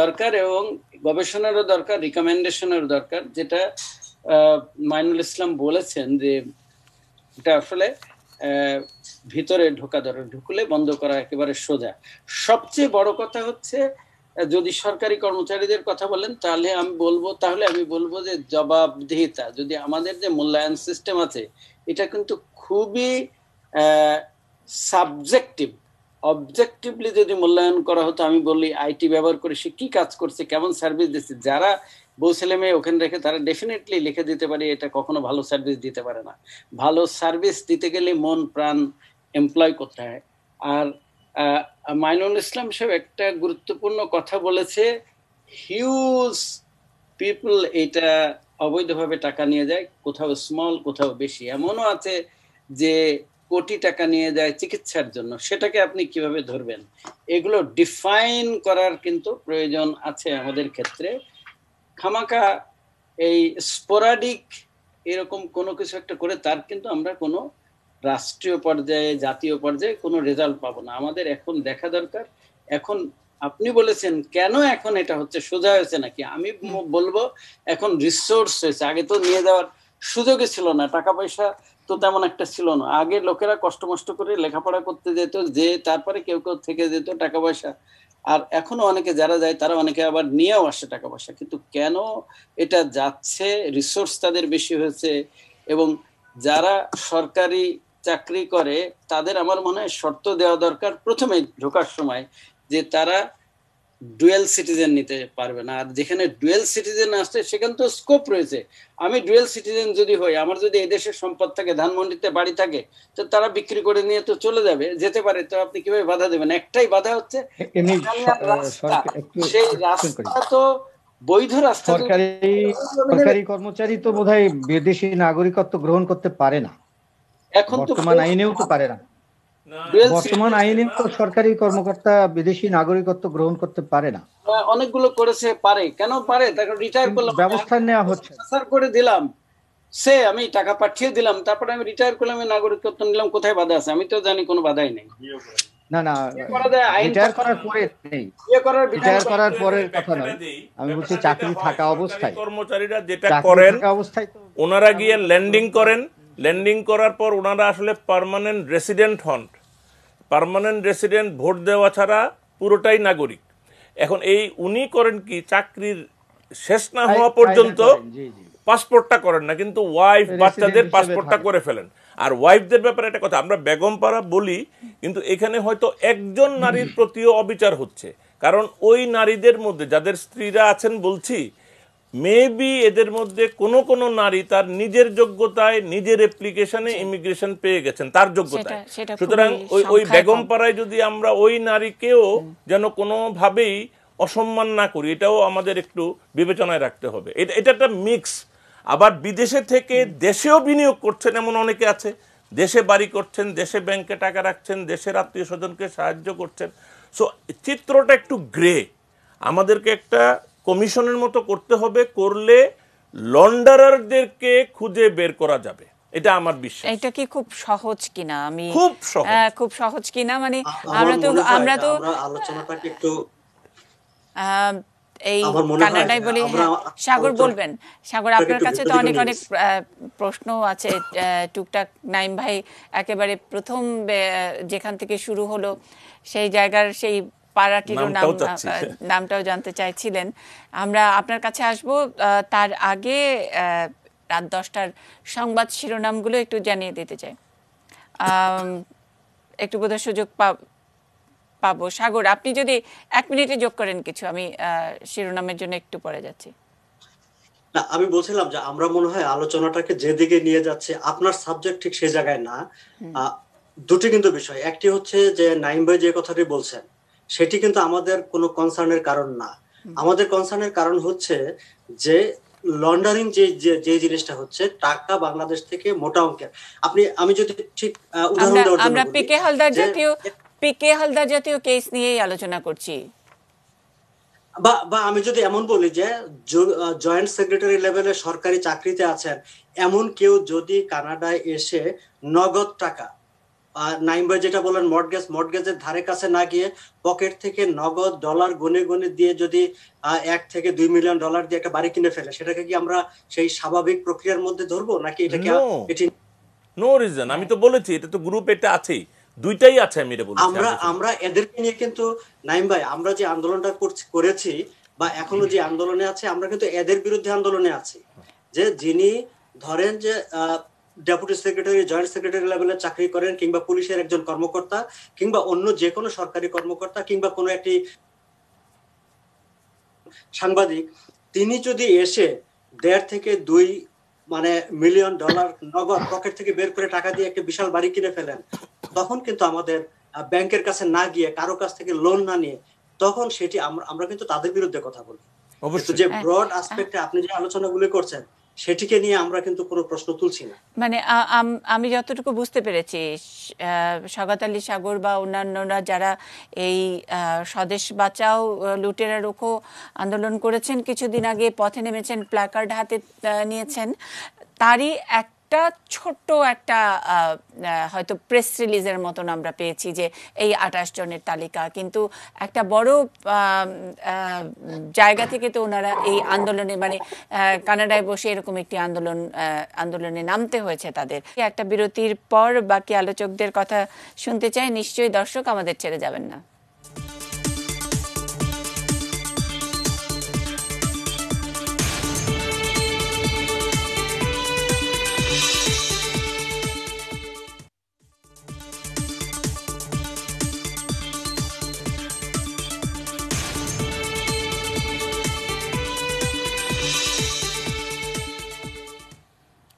দরকার এবং গবেষণারও দরকার রিকমেন্ডেশনেরও দরকার যেটা মাইনুল ইসলাম বলেছেন যে এটা আসলে ভিতরে ঢোকা ধরে ঢুকলে বন্ধ করা একেবারে সোজা সবচেয়ে বড় কথা হচ্ছে যদি সরকারি কর্মচারীদের কথা বলেন তাহলে আমি বলবো তাহলে আমি বলবো যে জবাবদিহিতা যদি আমাদের যে মূল্যায়ন সিস্টেম আছে এটা কিন্তু খুবই সাবজেক্টিভ অবজেক্টিভলি যদি মূল্যায়ন করা হতো আমি বলি আইটি ব্যবহার করে সে কি কাজ করছে কেমন সার্ভিস দিচ্ছে যারা বউ ছেলে মেয়ে ওখানে রেখে তারা ডেফিনেটলি লিখে দিতে পারে এটা কখনো ভালো সার্ভিস দিতে পারে না ভালো সার্ভিস দিতে গেলে মন প্রাণ এমপ্লয় করতে হয় আর মাইনুল ইসলাম সাহেব একটা গুরুত্বপূর্ণ কথা বলেছে হিউজ পিপল এটা অবৈধভাবে টাকা নিয়ে যায় কোথাও স্মল কোথাও বেশি এমনও আছে যে কোটি টাকা নিয়ে যায় চিকিৎসার জন্য সেটাকে আপনি কিভাবে ধরবেন এগুলো ডিফাইন করার কিন্তু প্রয়োজন আছে আমাদের ক্ষেত্রে খামাকা এই স্পোরাডিক এরকম কোনো কিছু একটা করে তার কিন্তু আমরা কোনো রাষ্ট্রীয় পর্যায়ে জাতীয় পর্যায়ে কোনো রেজাল্ট পাবো না আমাদের এখন দেখা দরকার এখন আপনি বলেছেন কেন এখন এটা হচ্ছে সোজা হয়েছে নাকি আমি বলবো এখন রিসোর্স হয়েছে আগে তো নিয়ে যাওয়ার সুযোগই ছিল না টাকা পয়সা তো তেমন একটা ছিল না আগে লোকেরা কষ্ট মষ্ট করে লেখাপড়া করতে যেত যে তারপরে কেউ কেউ থেকে যেত টাকা পয়সা আর এখনো অনেকে যারা যায় তারা অনেকে আবার নিয়েও আসে টাকা পয়সা কিন্তু কেন এটা যাচ্ছে রিসোর্স তাদের বেশি হয়েছে এবং যারা সরকারি চাকরি করে তাদের আমার মনে হয় শর্ত দেওয়া দরকার প্রথমে ঢোকার সময় যে তারা ডুয়েল সিটিজেন নিতে পারবে না আর যেখানে ডুয়েল সিটিজেন আসছে সেখানে তো স্কোপ রয়েছে আমি ডুয়েল সিটিজেন যদি হই আমার যদি এদেশের সম্পদ থাকে ধানমন্ডিতে বাড়ি থাকে তো তারা বিক্রি করে নিয়ে তো চলে যাবে যেতে পারে তো আপনি কিভাবে বাধা দেবেন একটাই বাধা হচ্ছে সেই রাস্তা তো বৈধ রাস্তা সরকারি কর্মচারী তো বোধহয় বিদেশি নাগরিকত্ব গ্রহণ করতে পারে না এখন তো আইনেও তো পারে না বর্তমান আইনে তো সরকারি কর্মকর্তা বিদেশি নাগরিকত্ব গ্রহণ করতে পারে না অনেকগুলো করেছে পারে কেন পারে তাকে রিটায়ার করলাম ব্যবস্থা নেওয়া হচ্ছে স্যার করে দিলাম সে আমি টাকা পাঠিয়ে দিলাম তারপরে আমি রিটায়ার করলাম আমি নাগরিকত্ব নিলাম কোথায় বাধা আছে আমি তো জানি কোনো বাধাই নেই না না ইয়ে রিটায়ার করার পরে নেই ইয়ে করার রিটায়ার করার পরে কথা নয় আমি বলছি চাকরি থাকা অবস্থায় কর্মচারীরা যেটা করেন অবস্থায় ওনারা গিয়ে ল্যান্ডিং করেন ল্যান্ডিং করার পর ওনারা আসলে পার্মানেন্ট রেসিডেন্ট হন পারমানেন্ট রেসিডেন্ট ভোট দেওয়া ছাড়া পুরোটাই নাগরিক এখন এই উনি করেন কি চাকরির শেষ না হওয়া পর্যন্ত পাসপোর্টটা করেন না কিন্তু ওয়াইফ বাচ্চাদের পাসপোর্টটা করে ফেলেন আর ওয়াইফদের ব্যাপারে একটা কথা আমরা বেগম পাড়া বলি কিন্তু এখানে হয়তো একজন নারীর প্রতিও অবিচার হচ্ছে কারণ ওই নারীদের মধ্যে যাদের স্ত্রীরা আছেন বলছি মেবি এদের মধ্যে কোনো কোনো নারী তার নিজের যোগ্যতায় নিজের অ্যাপ্লিকেশনে ইমিগ্রেশন পেয়ে গেছেন তার যোগ্যতায় সুতরাং ওই ওই বেগম পাড়ায় যদি আমরা ওই নারীকেও যেন কোনোভাবেই অসম্মান না করি এটাও আমাদের একটু বিবেচনায় রাখতে হবে এটা এটা একটা মিক্স আবার বিদেশে থেকে দেশেও বিনিয়োগ করছেন এমন অনেকে আছে দেশে বাড়ি করছেন দেশে ব্যাংকে টাকা রাখছেন দেশের আত্মীয় স্বজনকে সাহায্য করছেন সো চিত্রটা একটু গ্রে আমাদেরকে একটা কমিশনের মতো করতে হবে করলে লন্ডারারদেরকে খুঁজে বের করা যাবে এটা আমার বিশ্বাস এটা কি খুব সহজ কিনা আমি খুব সহজ হ্যাঁ, খুব সহজ কিনা মানে আমরা তো আমরা তো আলোচনাটাকে একটু এই কানাডায় বলি হ্যাঁ, সাগর বলবেন সাগর আপনার কাছে তো অনেক অনেক প্রশ্ন আছে টুকটাক নাইম ভাই একেবারে প্রথম যেখান থেকে শুরু হলো সেই জায়গার সেই পাড়াটির নাম নামটাও জানতে চাইছিলেন আমরা আপনার কাছে আসব তার আগে রাত দশটার সংবাদ শিরোনামগুলো একটু জানিয়ে দিতে চাই একটু বোধহয় সুযোগ পাবো সাগর আপনি যদি এক মিনিটে যোগ করেন কিছু আমি শিরোনামের জন্য একটু পরে যাচ্ছি না আমি বলছিলাম যে আমরা মনে হয় আলোচনাটাকে যে দিকে নিয়ে যাচ্ছে আপনার সাবজেক্ট ঠিক সে জায়গায় না দুটি কিন্তু বিষয় একটি হচ্ছে যে নাইম ভাই যে কথাটি বলছেন সেটি কিন্তু আমাদের কোনো কনসার্নের কারণ না আমাদের কনসার্নের কারণ হচ্ছে যে লন্ডারিং যে যে জিনিসটা হচ্ছে টাকা বাংলাদেশ থেকে মোটা অঙ্কের আপনি আমি যদি ঠিক উদাহরণ দেওয়ার জন্য আমরা পিকে হালদার জাতীয় পিকে হালদার জাতীয় কেস নিয়েই আলোচনা করছি বা বা আমি যদি এমন বলি যে জয়েন্ট সেক্রেটারি লেভেলে সরকারি চাকরিতে আছেন এমন কেউ যদি কানাডায় এসে নগদ টাকা আর নাইম ভাই যেটা মর্টগেজ মর্টগেজের ধারে কাছে না গিয়ে পকেট থেকে নগদ ডলার দিয়ে যদি এক থেকে দুই মিলিয়ন ডলার দিয়ে একটা বাড়ি কিনে ফেলে সেটাকে কি আমরা সেই স্বাভাবিক প্রক্রিয়ার মধ্যে ধরবো নাকি এটাকে এটি নো রিজন আমি তো বলেছি এটা তো গ্রুপ এটা আছেই দুইটাই আছে আমি এটা বলছি আমরা আমরা এদেরকে নিয়ে কিন্তু নাইম ভাই আমরা যে আন্দোলনটা করেছি বা এখনো যে আন্দোলনে আছে আমরা কিন্তু এদের বিরুদ্ধে আন্দোলনে আছি যে যিনি ধরেন যে ডেপুটি সেক্রেটারি জয়েন্ট সেক্রেটারি লেভেলে চাকরি করেন কিংবা পুলিশের একজন কর্মকর্তা কিংবা অন্য যে কোনো সরকারি কর্মকর্তা কিংবা কোনো একটি সাংবাদিক তিনি যদি এসে দেড় থেকে দুই মানে মিলিয়ন ডলার নগদ পকেট থেকে বের করে টাকা দিয়ে একটা বিশাল বাড়ি কিনে ফেলেন তখন কিন্তু আমাদের ব্যাংকের কাছে না গিয়ে কারো কাছ থেকে লোন না নিয়ে তখন সেটি আমরা কিন্তু তাদের বিরুদ্ধে কথা বলি যে ব্রড হ্যাঁ। আসপেক্টে আপনি যে আলোচনাগুলি করছেন সেটিকে নিয়ে আমরা কিন্তু কোনো প্রশ্ন তুলছি না মানে আমি যতটুকু বুঝতে পেরেছি স্বাগত আলী সাগর বা অন্যান্যরা যারা এই স্বদেশ বাঁচাও লুটেরা রোখো আন্দোলন করেছেন কিছুদিন আগে পথে নেমেছেন প্ল্যাকার্ড হাতে নিয়েছেন তারই এক একটা ছোট্ট একটা হয়তো প্রেস রিলিজের মতন আমরা পেয়েছি যে এই আঠাশ জনের তালিকা কিন্তু একটা বড় জায়গা থেকে তো ওনারা এই আন্দোলনে মানে কানাডায় বসে এরকম একটি আন্দোলন আন্দোলনে নামতে হয়েছে তাদের একটা বিরতির পর বাকি আলোচকদের কথা শুনতে চাই নিশ্চয়ই দর্শক আমাদের ছেড়ে যাবেন না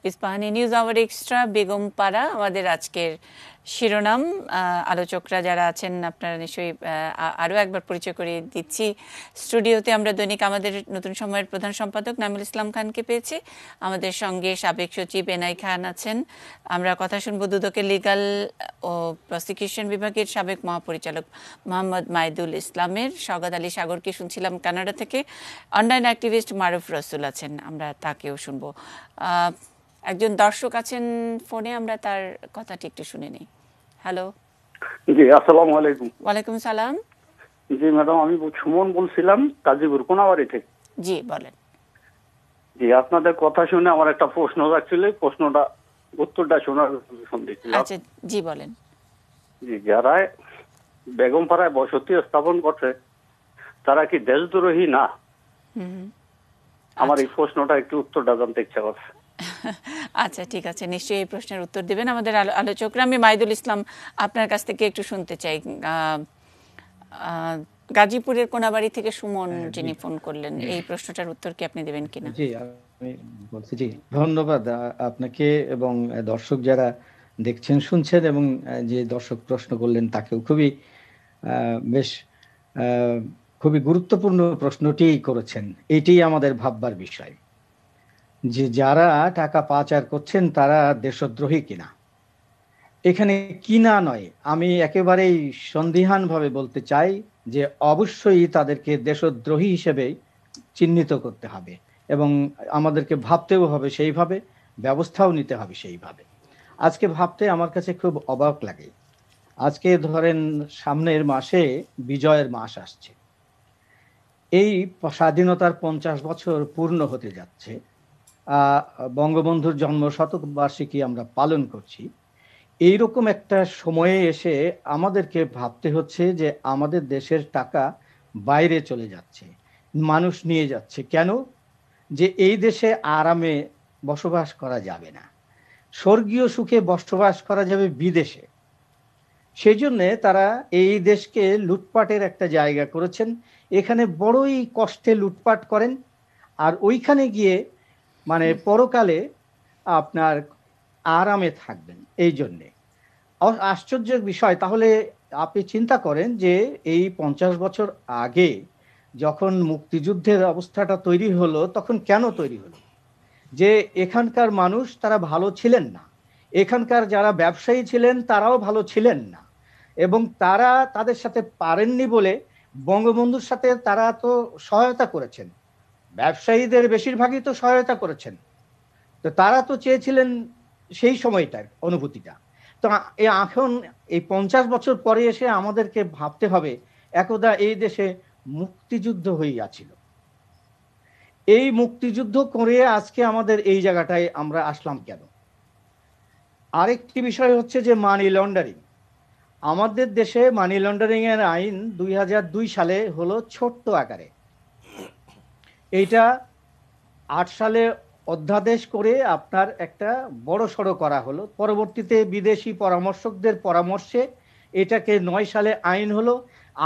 Ispahani news hour extra Begum Para আমাদের আজকের শিরোনাম আলোচকরা যারা আছেন আপনারা নিশ্চয়ই আরও একবার পরিচয় করিয়ে দিচ্ছি স্টুডিওতে আমরা দৈনিক আমাদের নতুন সময়ের প্রধান সম্পাদক নামিল ইসলাম খানকে পেয়েছি আমাদের সঙ্গে সাবেক সচিব এনআই খান আছেন আমরা কথা শুনবো দুদকের লিগাল ও প্রসিকিউশন বিভাগের সাবেক মহাপরিচালক মোহাম্মদ মাইদুল ইসলামের সগদ আলী সাগরকে শুনছিলাম কানাডা থেকে অনলাইন অ্যাক্টিভিস্ট মারুফ রসুল আছেন আমরা তাকেও শুনবো একজন দর্শক আছেন ফোনে আমরা তার কথাটি একটু শুনে নেই হ্যালো জি আসসালামু আলাইকুম ওয়ালাইকুম সালাম জি ম্যাডাম আমি সুমন বলছিলাম কাজীপুর কোনাবাড়ি থেকে জি বলেন জি আপনাদের কথা শুনে আমার একটা প্রশ্ন রাখছিল প্রশ্নটা উত্তরটা শোনার আচ্ছা জি বলেন জি যারা বেগমপাড়ায় বসতি স্থাপন করছে তারা কি দেশদ্রোহী না আমার এই আচ্ছা। প্রশ্নটা একটু উত্তরটা জানতে ইচ্ছা করছে আচ্ছা ঠিক আছে নিশ্চয়ই এই প্রশ্নের উত্তর দেবেন আমাদের আলোচকরা আমি মাইদুল ইসলাম আপনার কাছ থেকে একটু শুনতে চাই গাজীপুরের কোনাবাড়ি থেকে সুমন হ্যাঁ, যিনি ফোন করলেন এই প্রশ্নটার উত্তর কি আপনি দেবেন কিনা জি আমি বলছি জি ধন্যবাদ আপনাকে এবং দর্শক যারা দেখছেন শুনছেন এবং যে দর্শক প্রশ্ন করলেন তাকেও খুবই বেশ খুবই গুরুত্বপূর্ণ প্রশ্নটি করেছেন এটি আমাদের ভাববার বিষয় যে যারা টাকা পাচার করছেন তারা দেশদ্রোহী কিনা এখানে কিনা নয় আমি একেবারেই সন্দিহানভাবে বলতে চাই যে অবশ্যই তাদেরকে দেশদ্রোহী হিসেবে চিহ্নিত করতে হবে এবং আমাদেরকে ভাবতেও হবে সেইভাবে ব্যবস্থাও নিতে হবে সেইভাবে আজকে ভাবতে আমার কাছে খুব অবাক লাগে আজকে ধরেন সামনের মাসে বিজয়ের মাস আসছে এই স্বাধীনতার পঞ্চাশ বছর পূর্ণ হতে যাচ্ছে বঙ্গবন্ধুর জন্ম শতবার্ষিকী আমরা পালন করছি এই রকম একটা সময়ে এসে আমাদেরকে ভাবতে হচ্ছে যে আমাদের দেশের টাকা বাইরে চলে যাচ্ছে মানুষ নিয়ে যাচ্ছে কেন যে এই দেশে আরামে বসবাস করা যাবে না স্বর্গীয় সুখে বসবাস করা যাবে বিদেশে সেই জন্যে তারা এই দেশকে লুটপাটের একটা জায়গা করেছেন এখানে বড়ই কষ্টে লুটপাট করেন আর ওইখানে গিয়ে মানে পরকালে আপনার আরামে থাকবেন এই জন্যে আশ্চর্যের বিষয় তাহলে আপনি চিন্তা করেন যে এই পঞ্চাশ বছর আগে যখন মুক্তিযুদ্ধের অবস্থাটা তৈরি হলো তখন কেন তৈরি হলো যে এখানকার মানুষ তারা ভালো ছিলেন না এখানকার যারা ব্যবসায়ী ছিলেন তারাও ভালো ছিলেন না এবং তারা তাদের সাথে পারেননি বলে বঙ্গবন্ধুর সাথে তারা তো সহায়তা করেছেন ব্যবসায়ীদের বেশিরভাগই তো সহায়তা করেছেন তো তারা তো চেয়েছিলেন সেই সময়টার অনুভূতিটা তো এখন এই পঞ্চাশ বছর পরে এসে আমাদেরকে ভাবতে হবে একদা এই দেশে মুক্তিযুদ্ধ হইয়াছিল এই মুক্তিযুদ্ধ করে আজকে আমাদের এই জায়গাটায় আমরা আসলাম কেন আরেকটি বিষয় হচ্ছে যে মানি লন্ডারিং আমাদের দেশে মানি লন্ডারিং এর আইন দুই সালে হলো ছোট্ট আকারে এইটা আট সালে অধ্যাদেশ করে আপনার একটা বড় সড়ো করা হলো পরবর্তীতে বিদেশি পরামর্শকদের পরামর্শে এটাকে নয় সালে আইন হলো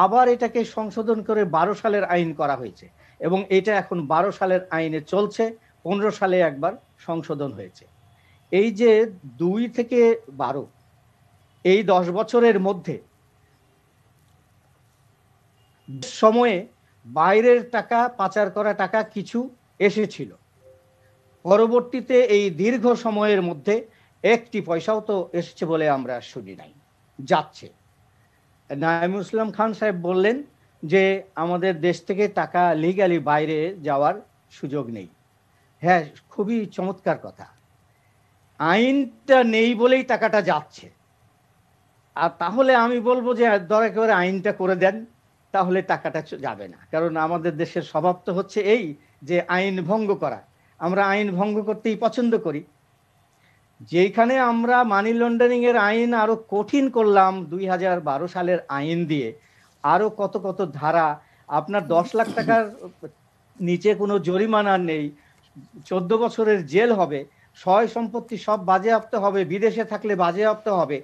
আবার এটাকে সংশোধন করে বারো সালের আইন করা হয়েছে এবং এটা এখন বারো সালের আইনে চলছে পনেরো সালে একবার সংশোধন হয়েছে এই যে দুই থেকে বারো এই দশ বছরের মধ্যে সময়ে বাইরের টাকা পাচার করা টাকা কিছু এসেছিল পরবর্তীতে এই দীর্ঘ সময়ের মধ্যে একটি পয়সাও তো এসেছে বলে আমরা শুনি নাই যাচ্ছে নাইমুল ইসলাম খান সাহেব বললেন যে আমাদের দেশ থেকে টাকা লিগালি বাইরে যাওয়ার সুযোগ নেই হ্যাঁ খুবই চমৎকার কথা আইনটা নেই বলেই টাকাটা যাচ্ছে আর তাহলে আমি বলবো যে দয়া করে আইনটা করে দেন তাহলে টাকাটা যাবে না কারণ আমাদের দেশের স্বভাব তো হচ্ছে এই যে আইন ভঙ্গ করা আমরা আইন ভঙ্গ করতেই পছন্দ করি যেখানে আমরা মানি লন্ডারিং এর আইন আরো কঠিন করলাম দুই সালের আইন দিয়ে আরো কত কত ধারা আপনার দশ লাখ টাকার নিচে কোনো জরিমানা নেই চোদ্দ বছরের জেল হবে সয় সম্পত্তি সব বাজেয়াপ্ত হবে বিদেশে থাকলে বাজেয়াপ্ত হবে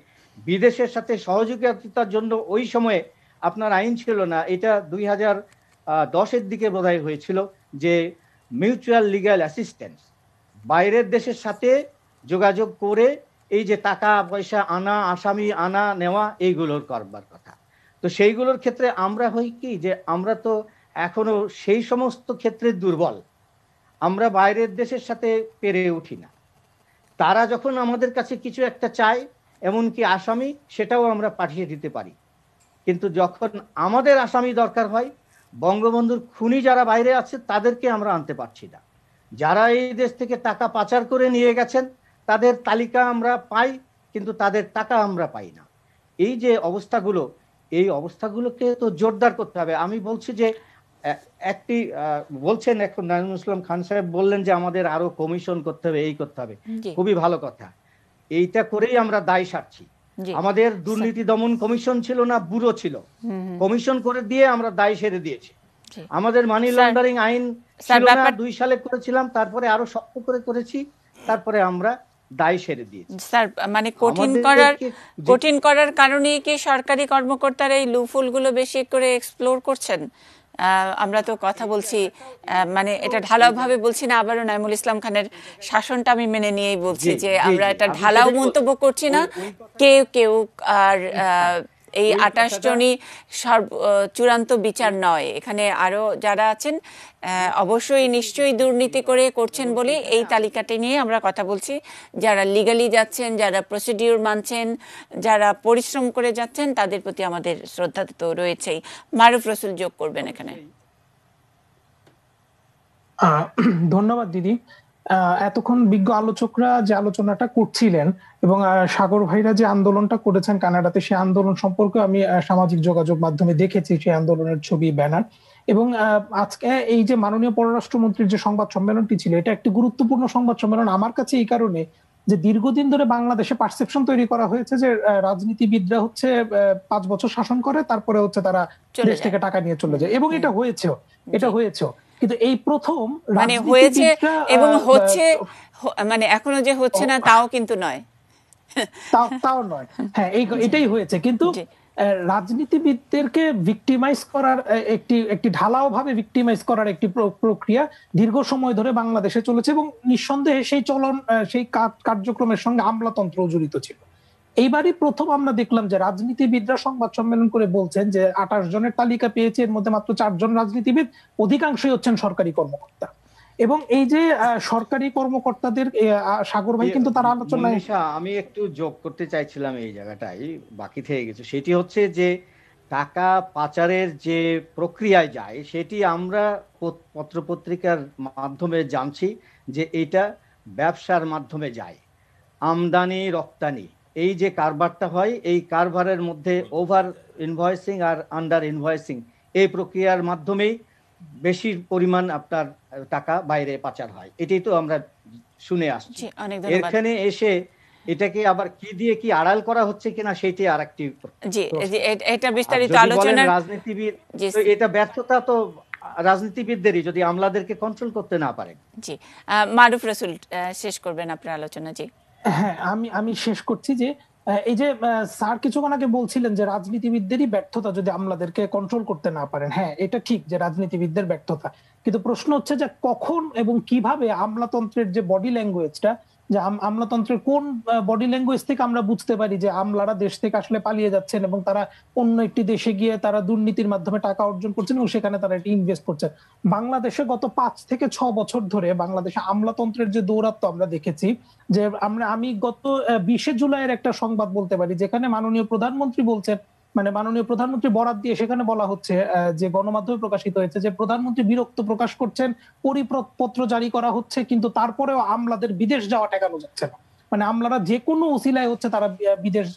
বিদেশের সাথে সহযোগিতার জন্য ওই সময়ে আপনার আইন ছিল না এটা দুই হাজার দশের দিকে বোধহয় হয়েছিল যে মিউচুয়াল লিগ্যাল অ্যাসিস্ট্যান্স বাইরের দেশের সাথে যোগাযোগ করে এই যে টাকা পয়সা আনা আসামি আনা নেওয়া এইগুলোর করবার কথা তো সেইগুলোর ক্ষেত্রে আমরা হই কি যে আমরা তো এখনো সেই সমস্ত ক্ষেত্রে দুর্বল আমরা বাইরের দেশের সাথে পেরে উঠি না তারা যখন আমাদের কাছে কিছু একটা চায় এমনকি আসামি সেটাও আমরা পাঠিয়ে দিতে পারি কিন্তু যখন আমাদের আসামি দরকার হয় বঙ্গবন্ধুর খুনি যারা বাইরে আছে তাদেরকে আমরা আনতে পারছি না যারা এই দেশ থেকে টাকা পাচার করে নিয়ে গেছেন তাদের তালিকা আমরা পাই কিন্তু তাদের টাকা আমরা পাই না এই যে অবস্থাগুলো এই অবস্থাগুলোকে তো জোরদার করতে হবে আমি বলছি যে একটি বলছেন এখন নাজমুল ইসলাম খান সাহেব বললেন যে আমাদের আরো কমিশন করতে হবে এই করতে হবে খুবই ভালো কথা এইটা করেই আমরা দায় সারছি আমাদের দুর্নীতি দমন কমিশন ছিল না ব্যুরো ছিল কমিশন করে দিয়ে আমরা দায় সেরে দিয়েছি আমাদের মানি লন্ডারিং আইন ছিল না দুই সালে করেছিলাম তারপরে আরো শক্ত করে করেছি তারপরে আমরা দায় সেরে দিয়েছি স্যার মানে কঠিন করার কঠিন করার কারণে কি সরকারি কর্মকর্তারা এই লুফুলগুলো বেশি করে এক্সপ্লোর করছেন আমরা তো কথা বলছি মানে এটা ঢালাও ভাবে বলছি না আবারও নাইমুল ইসলাম খানের শাসনটা আমি মেনে নিয়েই বলছি যে আমরা এটা ঢালাও মন্তব্য করছি না কেউ কেউ আর এই আঠাশ জনই চূড়ান্ত বিচার নয় এখানে আরো যারা আছেন অবশ্যই নিশ্চয়ই দুর্নীতি করে করছেন বলে এই তালিকাটি নিয়ে আমরা কথা বলছি যারা লিগালি যাচ্ছেন যারা প্রসিডিউর মানছেন যারা পরিশ্রম করে যাচ্ছেন তাদের প্রতি আমাদের শ্রদ্ধা তো রয়েছেই মারুফ রসুল যোগ করবেন এখানে ধন্যবাদ দিদি এতক্ষণ বিজ্ঞ আলোচকরা যে আলোচনাটা করছিলেন এবং সাগর ভাইরা যে আন্দোলনটা করেছেন কানাডাতে সেই আন্দোলন সম্পর্কে আমি সামাজিক যোগাযোগ মাধ্যমে দেখেছি সেই আন্দোলনের ছবি ব্যানার এবং আজকে এই যে মাননীয় পররাষ্ট্রমন্ত্রীর যে সংবাদ সম্মেলনটি ছিল এটা একটি গুরুত্বপূর্ণ সংবাদ সম্মেলন আমার কাছে এই কারণে যে দীর্ঘদিন ধরে বাংলাদেশে পারসেপশন তৈরি করা হয়েছে যে রাজনীতিবিদরা হচ্ছে পাঁচ বছর শাসন করে তারপরে হচ্ছে তারা দেশ থেকে টাকা নিয়ে চলে যায় এবং এটা হয়েছে এটা হয়েছে কিন্তু এই প্রথম মানে হয়েছে এবং হচ্ছে মানে এখনো যে হচ্ছে না তাও কিন্তু নয় তাও তাও নয় হ্যাঁ এটাই হয়েছে কিন্তু রাজনীতিবিদদেরকে ভিক্টিমাইজ করার একটি একটি ঢালাও ভাবে ভিক্টিমাইজ করার একটি প্রক্রিয়া দীর্ঘ সময় ধরে বাংলাদেশে চলেছে এবং নিঃসন্দেহে সেই চলন সেই কার্যক্রমের সঙ্গে আমলাতন্ত্র জড়িত ছিল এইবারই প্রথম আমরা দেখলাম যে রাজনীতিবিদরা সংবাদ সম্মেলন করে বলছেন যে আঠাশ জনের তালিকা পেয়েছে এর মধ্যে মাত্র চারজন রাজনীতিবিদ অধিকাংশই হচ্ছেন সরকারি কর্মকর্তা এবং এই যে সরকারি কর্মকর্তাদের সাগর ভাই কিন্তু তার আলোচনায় আমি একটু যোগ করতে চাইছিলাম এই জায়গাটাই বাকি থেকে গেছে সেটি হচ্ছে যে টাকা পাচারের যে প্রক্রিয়ায় যায় সেটি আমরা পত্রপত্রিকার মাধ্যমে জানছি যে এটা ব্যবসার মাধ্যমে যায় আমদানি রপ্তানি এই যে কারবারটা হয় এই কারবারের মধ্যে ওভার ইনভয়েসিং আর আন্ডার ইনভয়েসিং এই প্রক্রিয়ার মাধ্যমেই বেশি পরিমাণ আপনার টাকা বাইরে পাচার হয় এটাই তো আমরা শুনে আসছি এখানে এসে এটাকে আবার কি দিয়ে কি আড়াল করা হচ্ছে কিনা সেটি আর একটি এটা বিস্তারিত আলোচনা রাজনীতিবিদ এটা ব্যর্থতা তো রাজনীতিবিদদেরই যদি আমলাদেরকে কন্ট্রোল করতে না পারে জি মারুফ রসুল শেষ করবেন আপনার আলোচনা জি হ্যাঁ আমি আমি শেষ করছি যে এই যে স্যার কিছুক্ষণ আগে বলছিলেন যে রাজনীতিবিদদেরই ব্যর্থতা যদি আমলাদেরকে কন্ট্রোল করতে না পারেন হ্যাঁ এটা ঠিক যে রাজনীতিবিদদের ব্যর্থতা কিন্তু প্রশ্ন হচ্ছে যে কখন এবং কিভাবে আমলাতন্ত্রের যে বডি ল্যাঙ্গুয়েজটা যে আমলাতন্ত্রের কোন বডি ল্যাঙ্গুয়েজ থেকে আমরা বুঝতে পারি যে আমলারা দেশ থেকে আসলে পালিয়ে যাচ্ছেন এবং তারা অন্য একটি দেশে গিয়ে তারা দুর্নীতির মাধ্যমে টাকা অর্জন করছেন এবং সেখানে তারা এটি ইনভেস্ট করছেন বাংলাদেশে গত পাঁচ থেকে ছ বছর ধরে বাংলাদেশে আমলাতন্ত্রের যে দৌরাত্ম আমরা দেখেছি যে আমরা আমি গত বিশে জুলাইয়ের একটা সংবাদ বলতে পারি যেখানে মাননীয় প্রধানমন্ত্রী বলছেন মানে মাননীয় প্রধানমন্ত্রী বরাত দিয়ে সেখানে বলা হচ্ছে যে গণমাধ্যমে প্রকাশিত হয়েছে যে প্রধানমন্ত্রী বিরক্ত প্রকাশ করছেন পরিপত্র জারি করা হচ্ছে কিন্তু তারপরেও আমলাদের বিদেশ যাওয়া ঠেকানো যাচ্ছে না মানে আমলারা যে কোনো উসিলায় হচ্ছে তারা বিদেশ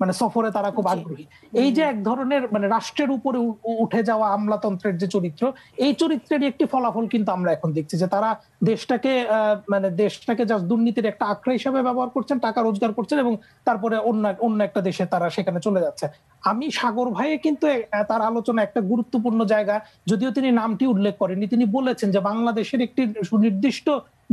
মানে সফরে তারা খুব আগ্রহী এই যে এক ধরনের মানে রাষ্ট্রের উপরে উঠে যাওয়া আমলাতন্ত্রের যে চরিত্র এই চরিত্রের একটি ফলাফল কিন্তু আমরা এখন দেখছি যে তারা দেশটাকে মানে দেশটাকে জাস্ট দুর্নীতির একটা আখড়া হিসাবে ব্যবহার করছেন টাকা রোজগার করছেন এবং তারপরে অন্য অন্য একটা দেশে তারা সেখানে চলে যাচ্ছে আমি সাগর ভাইয়ে কিন্তু তার আলোচনা একটা গুরুত্বপূর্ণ জায়গা যদিও তিনি নামটি উল্লেখ করেননি তিনি বলেছেন যে বাংলাদেশের একটি সুনির্দিষ্ট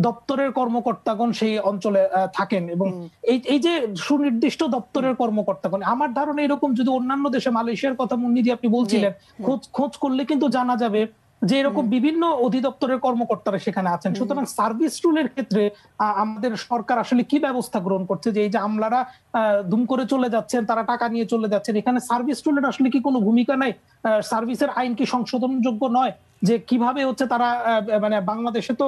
দপ্তরের কর্মকর্তাগণ সেই অঞ্চলে থাকেন এবং এই এই যে সুনির্দিষ্ট দপ্তরের কর্মকর্তাগণ আমার ধারণা এরকম যদি অন্যান্য দেশে মালয়েশিয়ার কথা দিয়ে আপনি বলছিলেন খোঁজ খোঁজ করলে কিন্তু জানা যাবে যে এরকম বিভিন্ন অধিদপ্তরের কর্মকর্তারা সেখানে আছেন সুতরাং সার্ভিস রুলের ক্ষেত্রে আমাদের সরকার আসলে কি ব্যবস্থা গ্রহণ করছে যে এই যে আমলারা দুম করে চলে যাচ্ছেন তারা টাকা নিয়ে চলে যাচ্ছেন এখানে সার্ভিস রুলের আসলে কি কোনো ভূমিকা নাই সার্ভিসের আইন কি সংশোধনযোগ্য নয় যে কিভাবে হচ্ছে তারা মানে বাংলাদেশে তো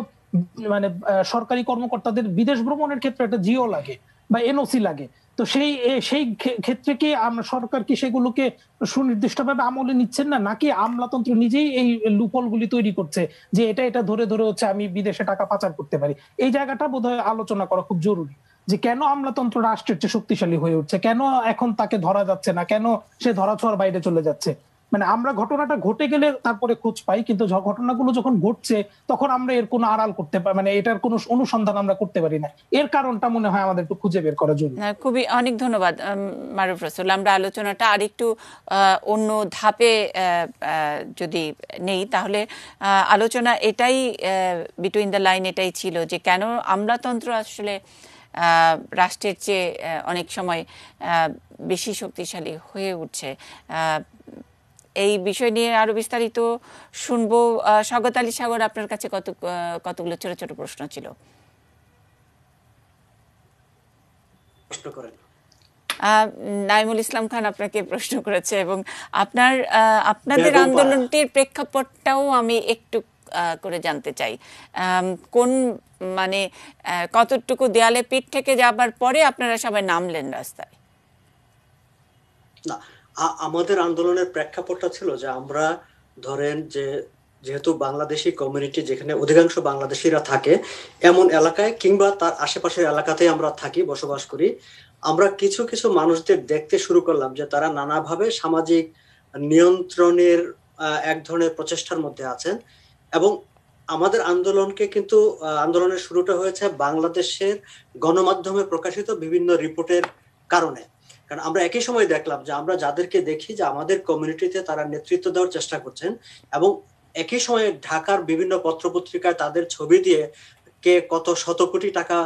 মানে সরকারি কর্মকর্তাদের বিদেশ ভ্রমণের ক্ষেত্রে একটা জিও লাগে বা এনওসি লাগে তো সেই সেই ক্ষেত্রে কি আমরা সরকার কি সেগুলোকে সুনির্দিষ্ট ভাবে আমলে নিচ্ছেন না নাকি আমলাতন্ত্র নিজেই এই লুপল গুলি তৈরি করছে যে এটা এটা ধরে ধরে হচ্ছে আমি বিদেশে টাকা পাচার করতে পারি এই জায়গাটা বোধ আলোচনা করা খুব জরুরি যে কেন আমলাতন্ত্র রাষ্ট্রের চেয়ে শক্তিশালী হয়ে উঠছে কেন এখন তাকে ধরা যাচ্ছে না কেন সে ধরা ছোঁয়ার বাইরে চলে যাচ্ছে মানে আমরা ঘটনাটা ঘটে গেলে তারপরে খোঁজ পাই কিন্তু ঘটনাগুলো যখন ঘটছে তখন আমরা এর কোনো আড়াল করতে পারি মানে এটার কোনো অনুসন্ধান আমরা করতে পারি না এর কারণটা মনে হয় আমাদের একটু খুঁজে বের করার জন্য খুবই অনেক ধন্যবাদ মারুফ রসুল আমরা আলোচনাটা একটু অন্য ধাপে যদি নেই তাহলে আলোচনা এটাই বিটুইন দ্য লাইন এটাই ছিল যে কেন আমলাতন্ত্র আসলে রাষ্ট্রের চেয়ে অনেক সময় বেশি শক্তিশালী হয়ে উঠছে এই বিষয় নিয়ে আরো বিস্তারিত শুনবো স্বাগত আলী সাগর আপনার কাছে কত কতগুলো ছোট ছোট প্রশ্ন ছিল নাইমুল ইসলাম খান আপনাকে প্রশ্ন করেছে এবং আপনার আপনাদের আন্দোলনটির প্রেক্ষাপটটাও আমি একটু করে জানতে চাই কোন মানে কতটুকু দেয়ালে পিঠ থেকে যাবার পরে আপনারা সবাই নামলেন রাস্তায় না আমাদের আন্দোলনের প্রেক্ষাপটটা ছিল যে আমরা ধরেন যে যেহেতু বাংলাদেশি কমিউনিটি যেখানে অধিকাংশ বাংলাদেশিরা থাকে এমন এলাকায় কিংবা তার আশেপাশের এলাকাতেই আমরা থাকি বসবাস করি আমরা কিছু কিছু মানুষদের দেখতে শুরু করলাম যে তারা নানাভাবে সামাজিক নিয়ন্ত্রণের এক ধরনের প্রচেষ্টার মধ্যে আছেন এবং আমাদের আন্দোলনকে কিন্তু আন্দোলনের শুরুটা হয়েছে বাংলাদেশের গণমাধ্যমে প্রকাশিত বিভিন্ন রিপোর্টের কারণে কারণ আমরা একই সময় দেখলাম যে আমরা যাদেরকে দেখি যে আমাদের কমিউনিটিতে তারা নেতৃত্ব দেওয়ার চেষ্টা করছেন এবং একই সময়ে ঢাকার বিভিন্ন পত্রপত্রিকায় তাদের ছবি দিয়ে কে কত শত কোটি টাকা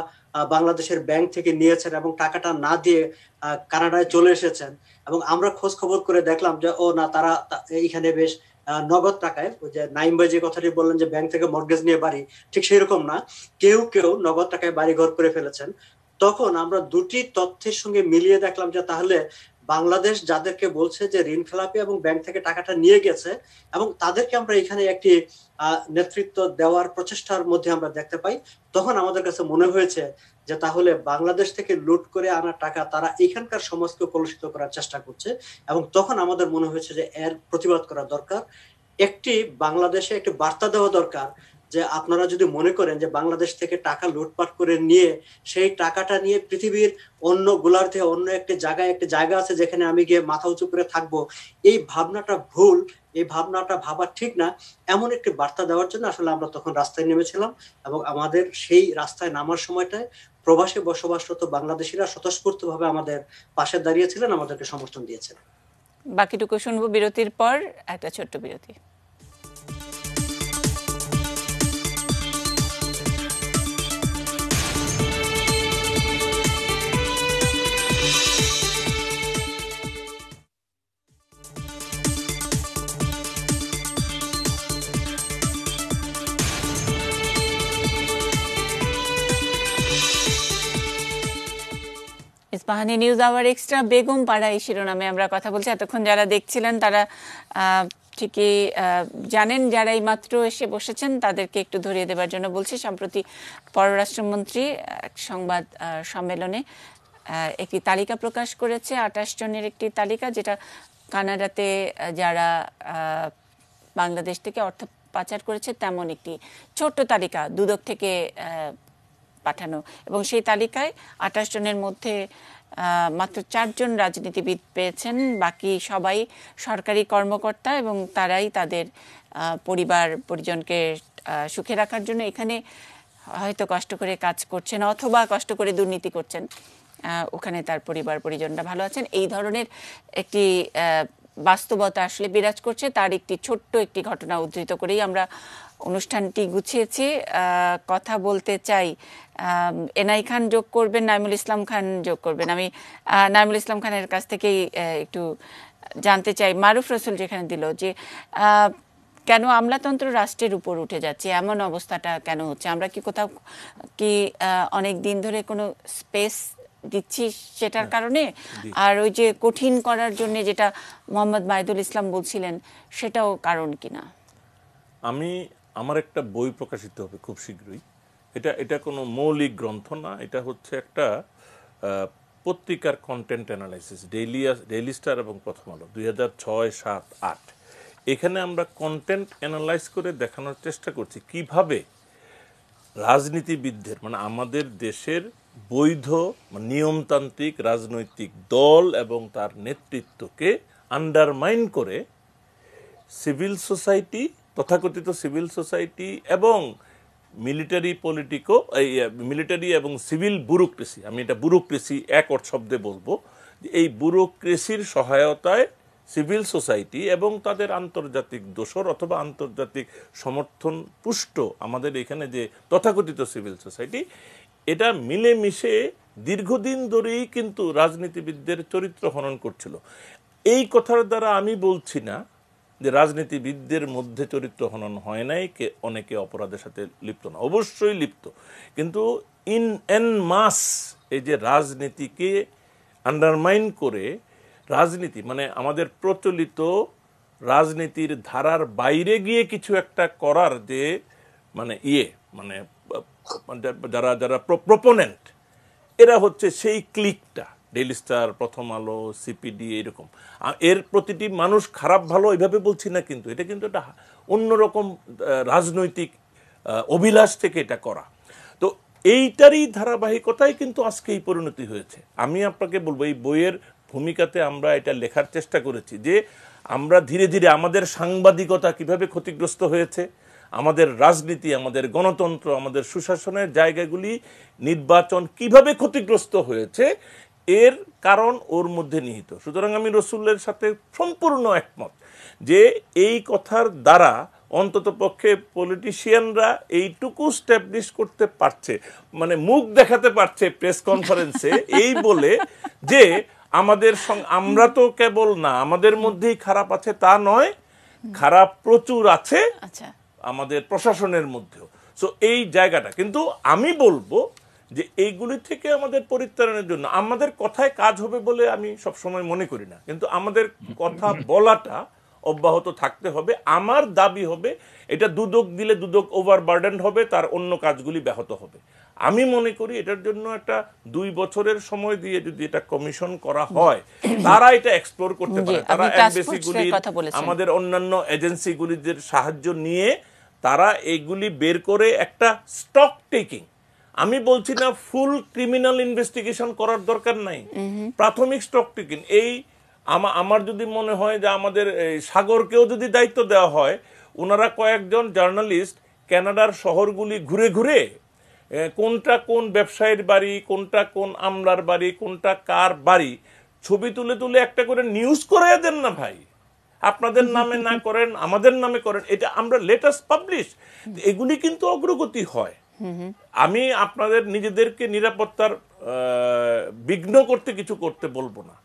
বাংলাদেশের ব্যাংক থেকে নিয়েছেন এবং টাকাটা না দিয়ে কানাডায় চলে এসেছেন এবং আমরা খোঁজ খবর করে দেখলাম যে ও না তারা এখানে বেশ নগদ টাকায় যে নাইম যে কথাটি বললেন যে ব্যাংক থেকে মর্গেজ নিয়ে বাড়ি ঠিক সেই রকম না কেউ কেউ নগদ টাকায় বাড়ি ঘর করে ফেলেছেন তখন আমরা দুটি তথ্যের সঙ্গে মিলিয়ে দেখলাম যে তাহলে বাংলাদেশ যাদেরকে বলছে যে ঋণ খেলাপি এবং ব্যাংক থেকে টাকাটা নিয়ে গেছে এবং তাদেরকে আমরা এখানে একটি নেতৃত্ব দেওয়ার প্রচেষ্টার মধ্যে আমরা দেখতে পাই তখন আমাদের কাছে মনে হয়েছে যে তাহলে বাংলাদেশ থেকে লুট করে আনা টাকা তারা এখানকার সমাজকে কলুষিত করার চেষ্টা করছে এবং তখন আমাদের মনে হয়েছে যে এর প্রতিবাদ করা দরকার একটি বাংলাদেশে একটি বার্তা দেওয়া দরকার যে আপনারা যদি মনে করেন যে বাংলাদেশ থেকে টাকা লুটপাট করে নিয়ে সেই টাকাটা নিয়ে পৃথিবীর অন্য গোলার্ধে অন্য একটি জায়গায় একটি জায়গা আছে যেখানে আমি গিয়ে মাথা উঁচু করে থাকবো এই ভাবনাটা ভুল এই ভাবনাটা ভাবা ঠিক না এমন একটি বার্তা দেওয়ার জন্য আসলে আমরা তখন রাস্তায় নেমেছিলাম এবং আমাদের সেই রাস্তায় নামার সময়টায় প্রবাসে বসবাসরত বাংলাদেশিরা স্বতঃস্ফূর্তভাবে আমাদের পাশে দাঁড়িয়েছিলেন আমাদেরকে সমর্থন দিয়েছিলেন বাকিটুকু শুনবো বিরতির পর একটা ছোট্ট বিরতি Ispahani news hour extra Begum Para এই শিরোনামে আমরা কথা বলছি এতক্ষণ যারা দেখছিলেন তারা ঠিকই জানেন যারা এই মাত্র এসে বসেছেন তাদেরকে একটু ধরিয়ে দেবার জন্য বলছি সম্প্রতি পররাষ্ট্রমন্ত্রী এক সংবাদ সম্মেলনে একটি তালিকা প্রকাশ করেছে আঠাশ জনের একটি তালিকা যেটা কানাডাতে যারা বাংলাদেশ থেকে অর্থ পাচার করেছে তেমন একটি ছোট্ট তালিকা দুদক থেকে পাঠানো এবং সেই তালিকায় আঠাশ জনের মধ্যে মাত্র চারজন রাজনীতিবিদ পেয়েছেন বাকি সবাই সরকারি কর্মকর্তা এবং তারাই তাদের পরিবার পরিজনকে সুখে রাখার জন্য এখানে হয়তো কষ্ট করে কাজ করছেন অথবা কষ্ট করে দুর্নীতি করছেন ওখানে তার পরিবার পরিজনরা ভালো আছেন এই ধরনের একটি বাস্তবতা আসলে বিরাজ করছে তার একটি ছোট্ট একটি ঘটনা উদ্ধৃত করেই আমরা অনুষ্ঠানটি গুছিয়েছি কথা বলতে চাই এনআই খান যোগ করবেন নাইমুল ইসলাম খান যোগ করবেন আমি নাইমুল ইসলাম খানের কাছ থেকেই একটু জানতে চাই মারুফ রসুল যেখানে দিল যে কেন আমলাতন্ত্র রাষ্ট্রের উপর উঠে যাচ্ছে এমন অবস্থাটা কেন হচ্ছে আমরা কি কোথাও কি অনেক দিন ধরে কোনো স্পেস দিচ্ছি সেটার কারণে আর ওই যে কঠিন করার জন্য যেটা মোহাম্মদ মাহিদুল ইসলাম বলছিলেন সেটাও কারণ কিনা আমি আমার একটা বই প্রকাশিত হবে খুব শীঘ্রই এটা এটা কোনো মৌলিক গ্রন্থ না এটা হচ্ছে একটা পত্রিকার content analysis Daily Daily Star এবং প্রথম আলো দুই হাজার ছয় সাত আট এখানে আমরা কন্টেন্ট অ্যানালাইজ করে দেখানোর চেষ্টা করছি কিভাবে রাজনীতিবিদদের মানে আমাদের দেশের বৈধ মানে নিয়মতান্ত্রিক রাজনৈতিক দল এবং তার নেতৃত্বকে আন্ডারমাইন করে সিভিল সোসাইটি তথাকথিত সিভিল সোসাইটি এবং মিলিটারি পলিটিকো এই মিলিটারি এবং সিভিল ব্যুরোক্রেসি আমি এটা ব্যুরোক্রেসি এক অর্থ শব্দে বলবো এই ব্যুরোক্রেসির সহায়তায় সিভিল সোসাইটি এবং তাদের আন্তর্জাতিক দোষর অথবা আন্তর্জাতিক সমর্থন পুষ্ট আমাদের এখানে যে তথাকথিত সিভিল সোসাইটি এটা মিলেমিশে দীর্ঘদিন ধরেই কিন্তু রাজনীতিবিদদের চরিত্র হনন করছিল এই কথার দ্বারা আমি বলছি না যে রাজনীতিবিদদের মধ্যে চরিত্র হনন হয় নাই কে অনেকে অপরাধের সাথে লিপ্ত না অবশ্যই লিপ্ত কিন্তু ইন এন মাস এই যে রাজনীতিকে আন্ডারমাইন করে রাজনীতি মানে আমাদের প্রচলিত রাজনীতির ধারার বাইরে গিয়ে কিছু একটা করার যে মানে ইয়ে মানে যারা যারা প্রপোনেন্ট এরা হচ্ছে সেই ক্লিকটা ডেইলি স্টার প্রথম আলো সিপিডি এরকম এর প্রতিটি মানুষ খারাপ ভালো এইভাবে বলছি না কিন্তু এটা কিন্তু একটা অন্যরকম রাজনৈতিক অভিলাষ থেকে এটা করা তো এইটারই ধারাবাহিকতায় কিন্তু আজকেই পরিণতি হয়েছে আমি আপনাকে বলবো এই বইয়ের ভূমিকাতে আমরা এটা লেখার চেষ্টা করেছি যে আমরা ধীরে ধীরে আমাদের সাংবাদিকতা কিভাবে ক্ষতিগ্রস্ত হয়েছে আমাদের রাজনীতি আমাদের গণতন্ত্র আমাদের সুশাসনের জায়গাগুলি নির্বাচন কিভাবে ক্ষতিগ্রস্ত হয়েছে এর কারণ ওর মধ্যে নিহিত সুতরাং আমি রসুল্লের সাথে সম্পূর্ণ একমত যে এই কথার দ্বারা অন্তত পক্ষে পলিটিশিয়ানরা এইটুকু স্ট্যাবলিশ করতে পারছে মানে মুখ দেখাতে পারছে প্রেস কনফারেন্সে <laughs> এই বলে যে আমাদের আমরা তো কেবল না আমাদের মধ্যেই খারাপ আছে তা নয় খারাপ প্রচুর আছে আচ্ছা। আমাদের প্রশাসনের মধ্যেও সো এই জায়গাটা কিন্তু আমি বলবো যে এইগুলি থেকে আমাদের পরিত্রাণের জন্য আমাদের কথায় কাজ হবে বলে আমি সবসময় মনে করি না কিন্তু আমাদের কথা বলাটা অব্যাহত থাকতে হবে আমার দাবি হবে এটা দুদক দিলে দুদক ওভারবার্ডেন হবে তার অন্য কাজগুলি ব্যাহত হবে আমি মনে করি এটার জন্য একটা দুই বছরের সময় দিয়ে যদি এটা কমিশন করা হয় তারা এটা এক্সপ্লোর করতে পারে তারা এমবেসিগুলি আমাদের অন্যান্য এজেন্সিগুলিদের সাহায্য নিয়ে তারা এগুলি বের করে একটা স্টক টেকিং আমি বলছি না ফুল ক্রিমিনাল ইনভেস্টিগেশন করার দরকার নাই প্রাথমিক স্টক টিকিং এই আমার যদি মনে হয় যে আমাদের সাগরকেও যদি দায়িত্ব দেওয়া হয় ওনারা কয়েকজন জার্নালিস্ট ক্যানাডার শহরগুলি ঘুরে ঘুরে কোনটা কোন ব্যবসায়ীর বাড়ি কোনটা কোন আমলার বাড়ি কোনটা কার বাড়ি ছবি তুলে তুলে একটা করে নিউজ করে দেন না ভাই আপনাদের নামে না করেন আমাদের নামে করেন এটা আমরা লেটেস্ট পাবলিশ এগুলি কিন্তু অগ্রগতি হয় আমি আপনাদের নিজেদেরকে নিরাপত্তার বিঘ্ন করতে কিছু করতে বলবো না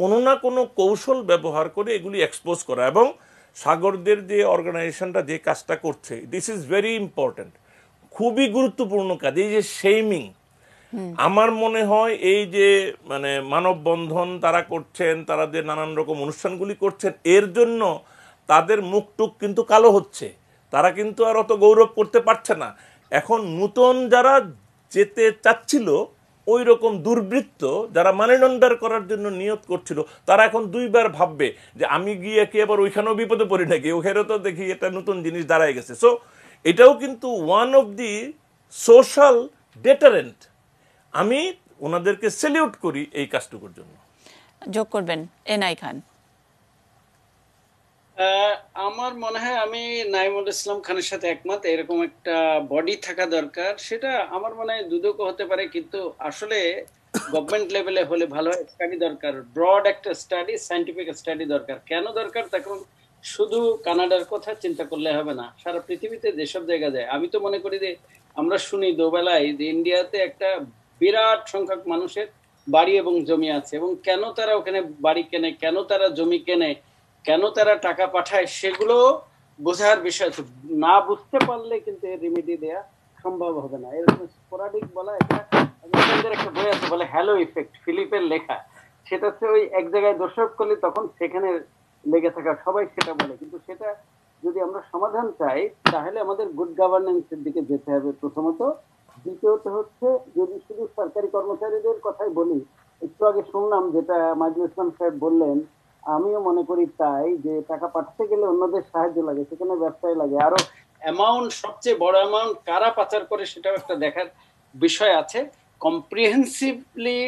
কোনো না কোনো কৌশল ব্যবহার করে এগুলি এক্সপোজ করা এবং সাগরদের যে অর্গানাইজেশনটা যে কাজটা করছে দিস ইজ ভেরি ইম্পর্ট্যান্ট খুবই গুরুত্বপূর্ণ কাজ এই যে সেইমিং আমার মনে হয় এই যে মানে মানববন্ধন তারা করছেন তারা যে নানান রকম অনুষ্ঠানগুলি করছেন এর জন্য তাদের মুখটুক কিন্তু কালো হচ্ছে তারা কিন্তু আর অত গৌরব করতে পারছে না এখন নূতন যারা যেতে চাচ্ছিল ওই রকম দুর্বৃত্ত যারা মানি করার জন্য নিয়ত করছিল তারা এখন দুইবার ভাববে যে আমি গিয়ে কি আবার ওইখানেও বিপদে পড়ি নাকি ওখানে তো দেখি এটা নতুন জিনিস দাঁড়ায় গেছে সো এটাও কিন্তু one of the social deterrent আমি ওনাদেরকে সেলিউট করি এই কাজটুকুর জন্য যোগ করবেন এনআই খান আমার মনে হয় আমি নাইমুল ইসলাম খানের সাথে একমত এরকম একটা বডি থাকা দরকার সেটা আমার মনে হয় দুদক হতে পারে কিন্তু আসলে গভর্নমেন্ট লেভেলে হলে ভালো স্টাডি দরকার ব্রড একটা স্টাডি সাইন্টিফিক স্টাডি দরকার কেন দরকার তখন শুধু কানাডার কথা চিন্তা করলে হবে না সারা পৃথিবীতে যেসব জায়গা যায় আমি তো মনে করি যে আমরা শুনি দোবেলায় যে ইন্ডিয়াতে একটা বিরাট সংখ্যক মানুষের বাড়ি এবং জমি আছে এবং কেন তারা ওখানে বাড়ি কেনে কেন তারা জমি কেনে কেন তারা টাকা পাঠায় সেগুলো বোঝার বিষয় না বুঝতে পারলে কিন্তু এর রেমেডি দেয়া সম্ভব হবে না এরকম স্পোরাডিক বলা একটা বই আছে বলে হ্যালো ইফেক্ট ফিলিপের লেখা সেটা হচ্ছে ওই এক জায়গায় দর্শক করলে তখন সেখানে লেগে থাকা সবাই সেটা বলে কিন্তু সেটা যদি আমরা সমাধান চাই তাহলে আমাদের গুড গভর্নেন্সের দিকে যেতে হবে প্রথমত দ্বিতীয়ত হচ্ছে যদি শুধু সরকারি কর্মচারীদের কথাই বলি একটু আগে শুনলাম যেটা মাইজুল ইসলাম সাহেব বললেন আমিও মনে করি তাই যে টাকা পাঠাতে গেলে অন্যদের সাহায্য লাগে সেখানে ব্যবসায় লাগে আরো অ্যামাউন্ট সবচেয়ে বড় অ্যামাউন্ট কারা পাচার করে সেটাও একটা দেখার বিষয় আছে কম্প্রিহেন্সিভলি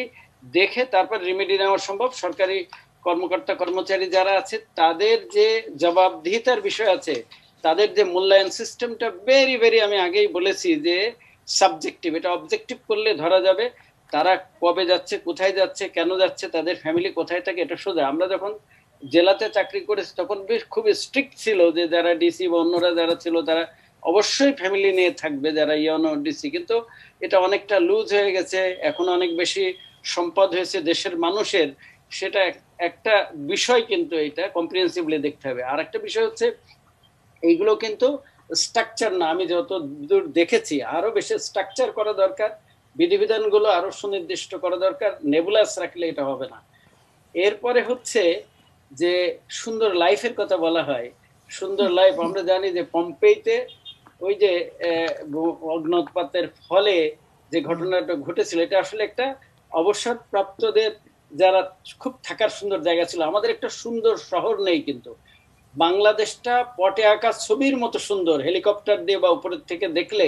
দেখে তারপর রেমেডি নেওয়া সম্ভব সরকারি কর্মকর্তা কর্মচারী যারা আছে তাদের যে জবাবদিহিতার বিষয় আছে তাদের যে মূল্যায়ন সিস্টেমটা ভেরি ভেরি আমি আগেই বলেছি যে সাবজেক্টিভ এটা অবজেক্টিভ করলে ধরা যাবে তারা কবে যাচ্ছে কোথায় যাচ্ছে কেন যাচ্ছে তাদের ফ্যামিলি কোথায় থাকে এটা সোজা আমরা যখন জেলাতে চাকরি করেছি তখন বেশ খুব স্ট্রিক্ট ছিল যে যারা ডিসি বা অন্যরা যারা ছিল তারা অবশ্যই ফ্যামিলি নিয়ে থাকবে যারা ইয়নো ডিসি কিন্তু এটা অনেকটা লুজ হয়ে গেছে এখন অনেক বেশি সম্পদ হয়েছে দেশের মানুষের সেটা একটা বিষয় কিন্তু এটা কম্প্রিহেন্সিভলি দেখতে হবে আর একটা বিষয় হচ্ছে এইগুলো কিন্তু স্ট্রাকচার না আমি যত দূর দেখেছি আরো বেশি স্ট্রাকচার করা দরকার বিধিবিধানগুলো আরো সুনির্দিষ্ট করা দরকার নেবুলাস রাখলে এটা হবে না এরপরে হচ্ছে যে সুন্দর লাইফের কথা বলা হয় সুন্দর লাইফ আমরা জানি যে পম্পেইতে ওই যে অগ্নপাতের ফলে যে ঘটনাটা ঘটেছিল এটা আসলে একটা অবসরপ্রাপ্তদের যারা খুব থাকার সুন্দর জায়গা ছিল আমাদের একটা সুন্দর শহর নেই কিন্তু বাংলাদেশটা পটে আঁকা ছবির মতো সুন্দর হেলিকপ্টার দিয়ে বা উপরের থেকে দেখলে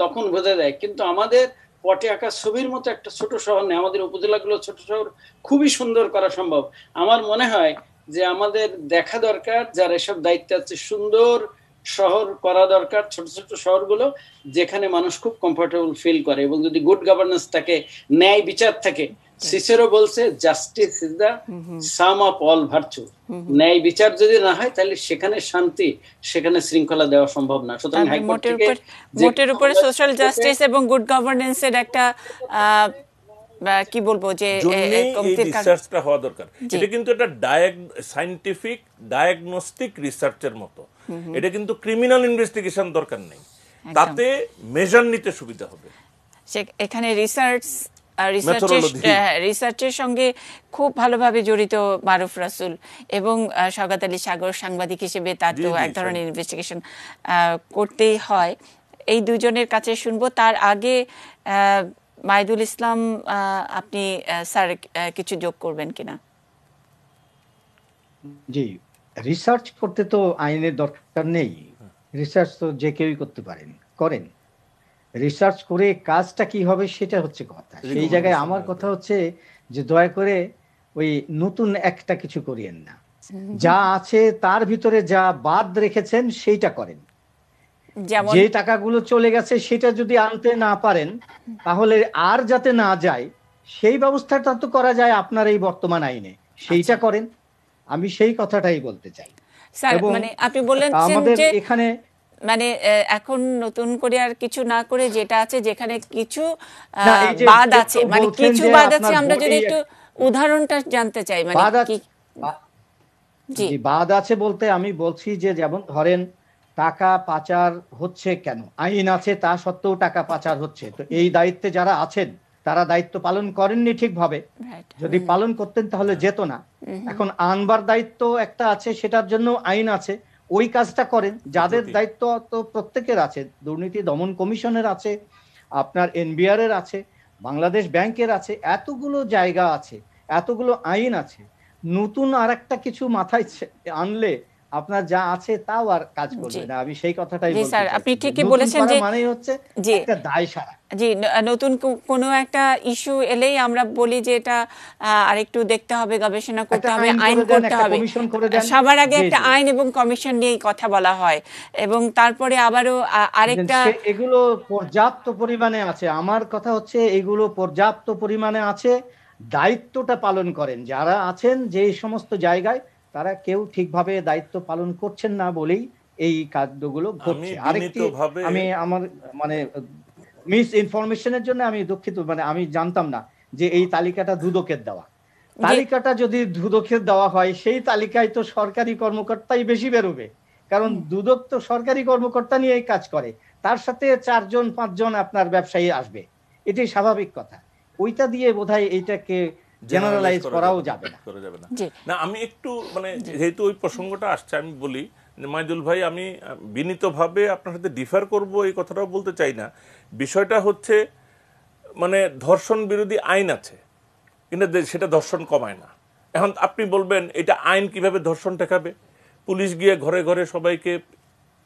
তখন বোঝা যায় কিন্তু আমাদের পটে আঁকা ছবির মতো একটা ছোট শহর নেই আমাদের উপজেলাগুলো ছোট শহর খুবই সুন্দর করা সম্ভব আমার মনে হয় যে আমাদের দেখা দরকার যার এসব দায়িত্ব আছে সুন্দর শহর করা দরকার ছোট ছোট শহরগুলো যেখানে মানুষ খুব কমফোর্টেবল ফিল করে এবং যদি গুড গভর্নেন্স থাকে ন্যায় বিচার থাকে সিসেরও বলছে justice is the sum of all virtue ন্যায় বিচার যদি না হয় তাহলে সেখানে শান্তি সেখানে শৃঙ্খলা দেওয়া সম্ভব না সুতরাং হাইকোর্ট থেকে মোটের উপরে সোশ্যাল জাস্টিস এবং গুড গভর্নেন্স এর একটা কি বলবো যে রিসার্চটা হওয়া দরকার এটা কিন্তু একটা সাইন্টিফিক ডায়াগনস্টিক রিসার্চের মতো mm-hmm. এটা কিন্তু ক্রিমিনাল ইনভেস্টিগেশন দরকার নেই তাতে মেজার নিতে সুবিধা হবে এখানে রিসার্চ রিসার্চের হ্যাঁ, সঙ্গে খুব ভালোভাবে জড়িত মারুফ রাসুল এবং স্বাগত আলী সাগর সাংবাদিক হিসেবে তার তো এক ধরনের ইনভেস্টিগেশন করতেই হয় এই দুজনের কাছে শুনবো তার আগে মাইদুল ইসলাম আপনি স্যার কিছু যোগ করবেন কিনা জি রিসার্চ করতে তো আইনের দরকার নেই রিসার্চ তো যে কেউই করতে পারেন করেন রিসার্চ করে কাজটা কি হবে সেটা হচ্ছে কথা সেই জায়গায় আমার কথা হচ্ছে যে দয়া করে ওই নতুন একটা কিছু করিয়েন না যা আছে তার ভিতরে যা বাদ রেখেছেন সেইটা করেন যে টাকাগুলো চলে গেছে সেটা যদি আনতে না পারেন তাহলে আর যাতে না যায় সেই ব্যবস্থাটা তো করা যায় আপনার এই বর্তমান আইনে সেইটা আচ্ছা। করেন আমি সেই কথাটাই বলতে চাই এবং মানে আমাদের এখানে মানে এখন নতুন করে আর কিছু না করে যেটা আছে যেখানে কিছু বাদ আছে মানে কিছু বাদ আছে আমরা যদি একটু উদাহরণটা জানতে চাই মানে কি জি বাদ আছে বলতে আমি বলছি যে যেমন ধরেন টাকা পাচার হচ্ছে কেন আইন আছে তা সত্ত্বেও টাকা পাচার হচ্ছে তো এই দায়িত্বে যারা আছেন তারা দায়িত্ব পালন করেননি ঠিকভাবে যদি পালন করতেন তাহলে যেত না এখন আনবার দায়িত্ব একটা আছে সেটার জন্য আইন আছে ওই কাজটা করেন যাদের দায়িত্ব তো প্রত্যেকের আছে দুর্নীতি দমন কমিশনের আছে আপনার এনবিআর এর আছে বাংলাদেশ ব্যাংকের আছে এতগুলো জায়গা আছে এতগুলো আইন আছে নতুন আর একটা কিছু মাথায় আনলে আপনার যা আছে তাও আর কাজ করবে না আমি সেই কথাটাই বলছি স্যার আপনি ঠিকই বলেছেন যে মানে হচ্ছে একটা দায় সারা জি নতুন কোনো একটা ইস্যু এলেই আমরা বলি যে এটা আরেকটু দেখতে হবে গবেষণা করতে হবে আইন করতে হবে সবার আগে একটা আইন এবং কমিশন নিয়ে কথা বলা হয় এবং তারপরে আবারও আরেকটা এগুলো পর্যাপ্ত পরিমাণে আছে আমার কথা হচ্ছে এগুলো পর্যাপ্ত পরিমাণে আছে দায়িত্বটা পালন করেন যারা আছেন যে সমস্ত জায়গায় তারা কেউ ঠিকভাবে দায়িত্ব পালন করছেন না বলেই এই কাজগুলো ঘটছে আরেকটি আমি আমার মানে মিস ইনফরমেশনের জন্য আমি দুঃখিত মানে আমি জানতাম না যে এই তালিকাটা দুদকের দেওয়া তালিকাটা যদি দুদকের দেওয়া হয় সেই তালিকায় তো সরকারি কর্মকর্তাই বেশি বেরোবে কারণ দুদক তো সরকারি কর্মকর্তা নিয়ে কাজ করে তার সাথে চারজন পাঁচজন আপনার ব্যবসায়ী আসবে এটাই স্বাভাবিক কথা ওইটা দিয়ে বোধহয় এইটাকে জেনারেলাইজ করাও যাবে না করা যাবে না না আমি একটু মানে যেহেতু ওই প্রসঙ্গটা আসছে আমি বলি মাইদুল ভাই আমি বিনীতভাবে আপনার সাথে ডিফার করব এই কথাটাও বলতে চাই না বিষয়টা হচ্ছে মানে ধর্ষণ বিরোধী আইন আছে কিন্তু সেটা ধর্ষণ কমায় না এখন আপনি বলবেন এটা আইন কিভাবে ধর্ষণ ঠেকাবে পুলিশ গিয়ে ঘরে ঘরে সবাইকে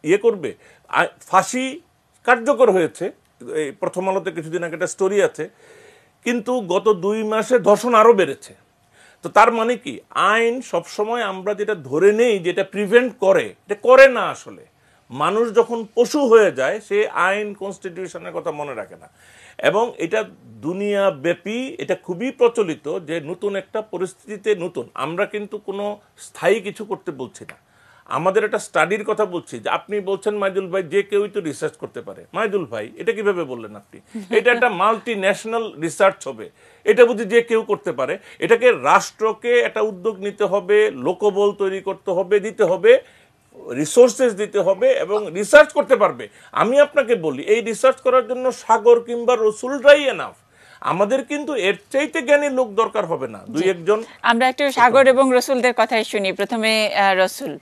ইয়ে করবে ফাঁসি কার্যকর হয়েছে এই প্রথম আলোতে কিছুদিন আগে একটা স্টোরি আছে কিন্তু গত দুই মাসে ধর্ষণ আরও বেড়েছে তো তার মানে কি আইন সবসময় আমরা যেটা ধরে নেই যেটা প্রিভেন্ট করে এটা করে না আসলে মানুষ যখন পশু হয়ে যায় সে আইন কনস্টিটিউশনের কথা মনে রাখে না এবং এটা দুনিয়া ব্যাপী এটা খুবই প্রচলিত যে নতুন একটা পরিস্থিতিতে নতুন আমরা কিন্তু কোনো স্থায়ী কিছু করতে বলছি না আমাদের একটা স্টাডির কথা বলছি যে আপনি বলছেন মাইদুল ভাই যে কেউই তো রিসার্চ করতে পারে মাইদুল ভাই এটা কিভাবে বললেন আপনি <laughs> এটা একটা মাল্টি ন্যাশনাল রিসার্চ হবে এটা বুঝি যে কেউ করতে পারে এটাকে রাষ্ট্রকে একটা উদ্যোগ নিতে হবে লোকবল তৈরি করতে হবে দিতে হবে রিসোর্সেস দিতে হবে এবং রিসার্চ করতে পারবে আমি আপনাকে বলি এই রিসার্চ করার জন্য সাগর কিংবা রসুলরাই এনাফ আমাদের কিন্তু এর চাইতে জ্ঞানী লোক দরকার হবে না দুই একজন আমরা একটু সাগর এবং রসুলদের কথাই শুনি প্রথমে রসুল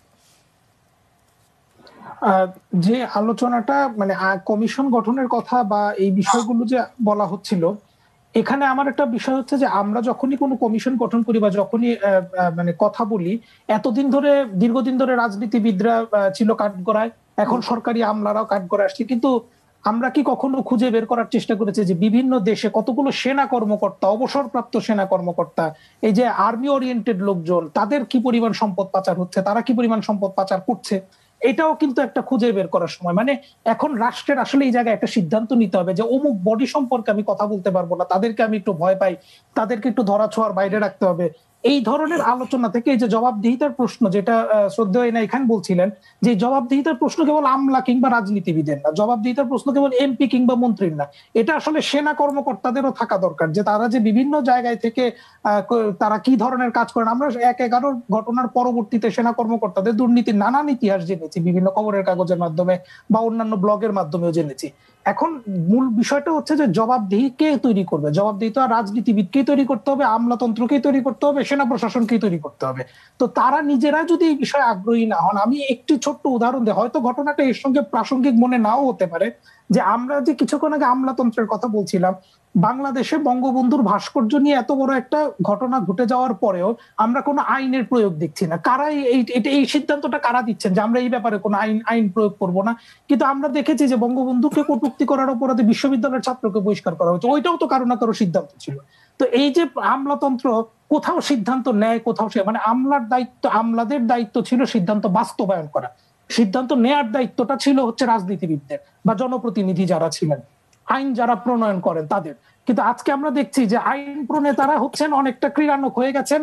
যে আলোচনাটা মানে কমিশন গঠনের কথা বা এই বিষয়গুলো যে বলা হচ্ছিল এখানে আমার একটা বিষয় হচ্ছে যে আমরা যখনই কোনো কমিশন গঠন করি বা যখনই মানে কথা বলি এতদিন ধরে দীর্ঘদিন ধরে রাজনীতিবিদরা ছিল কাঠগড়ায় এখন সরকারি আমলারাও কাঠগড়ায় আসছে কিন্তু আমরা কি কখনো খুঁজে বের করার চেষ্টা করেছি যে বিভিন্ন দেশে কতগুলো সেনা কর্মকর্তা অবসরপ্রাপ্ত সেনা কর্মকর্তা এই যে আর্মি ওরিয়েন্টেড লোকজন তাদের কি পরিমাণ সম্পদ পাচার হচ্ছে তারা কি পরিমাণ সম্পদ পাচার করছে এটাও কিন্তু একটা খুঁজে বের করার সময় মানে এখন রাষ্ট্রের আসলে এই জায়গায় একটা সিদ্ধান্ত নিতে হবে যে অমুক বডি সম্পর্কে আমি কথা বলতে পারবো না তাদেরকে আমি একটু ভয় পাই তাদেরকে একটু ধরা ছোঁয়ার বাইরে রাখতে হবে এই ধরনের আলোচনা থেকে এই যে জবাবদিহিতার প্রশ্ন যেটা শ্রদ্ধেয় এনা এখান বলছিলেন যে জবাবদিহিতার প্রশ্ন কেবল আমলা কিংবা রাজনীতিবিদের না জবাবদিহিতার প্রশ্ন কেবল এমপি কিংবা মন্ত্রীর না এটা আসলে সেনা কর্মকর্তাদেরও থাকা দরকার যে তারা যে বিভিন্ন জায়গায় থেকে তারা কি ধরনের কাজ করেন আমরা এক এগারো ঘটনার পরবর্তীতে সেনা কর্মকর্তাদের দুর্নীতির নানান ইতিহাস জেনেছি বিভিন্ন খবরের কাগজের মাধ্যমে বা অন্যান্য ব্লগের মাধ্যমেও জেনেছি এখন মূল বিষয়টা হচ্ছে যে জবাবদেহি কে তৈরি করবে জবাবদেহি তো আর রাজনীতিবিদকেই তৈরি করতে হবে আমলাতন্ত্রকেই তৈরি করতে হবে সেনা প্রশাসনকেই তৈরি করতে হবে তো তারা নিজেরা যদি এই বিষয়ে আগ্রহী না হন আমি একটি ছোট্ট উদাহরণ দিই হয়তো ঘটনাটা এর সঙ্গে প্রাসঙ্গিক মনে নাও হতে পারে যে আমরা যে কিছুক্ষণ আগে আমলাতন্ত্রের কথা বলছিলাম বাংলাদেশে বঙ্গবন্ধুর ভাস্কর্য নিয়ে এত বড় একটা ঘটনা ঘটে যাওয়ার পরেও আমরা কোনো আইনের প্রয়োগ দেখছি না কারা এই সিদ্ধান্তটা কারা দিচ্ছেন যে আমরা এই ব্যাপারে কোনো আইন আইন প্রয়োগ করব না কিন্তু আমরা দেখেছি যে বঙ্গবন্ধুকে কটুক্তি করার অপরাধে বিশ্ববিদ্যালয়ের ছাত্রকে বহিষ্কার করা হচ্ছে ওইটাও তো কারো না কারো সিদ্ধান্ত ছিল তো এই যে আমলাতন্ত্র কোথাও সিদ্ধান্ত নেয় কোথাও সে মানে আমলার দায়িত্ব আমলাদের দায়িত্ব ছিল সিদ্ধান্ত বাস্তবায়ন করা সিদ্ধান্ত নেয়ার দায়িত্বটা ছিল হচ্ছে রাজনীতিবিদদের বা জনপ্রতিনিধি যারা ছিলেন আইন যারা প্রণয়ন করেন তাদের কিন্তু আজকে আমরা দেখছি যে আইন প্রণেতারা হচ্ছেন অনেকটা ক্রীড়ানক হয়ে গেছেন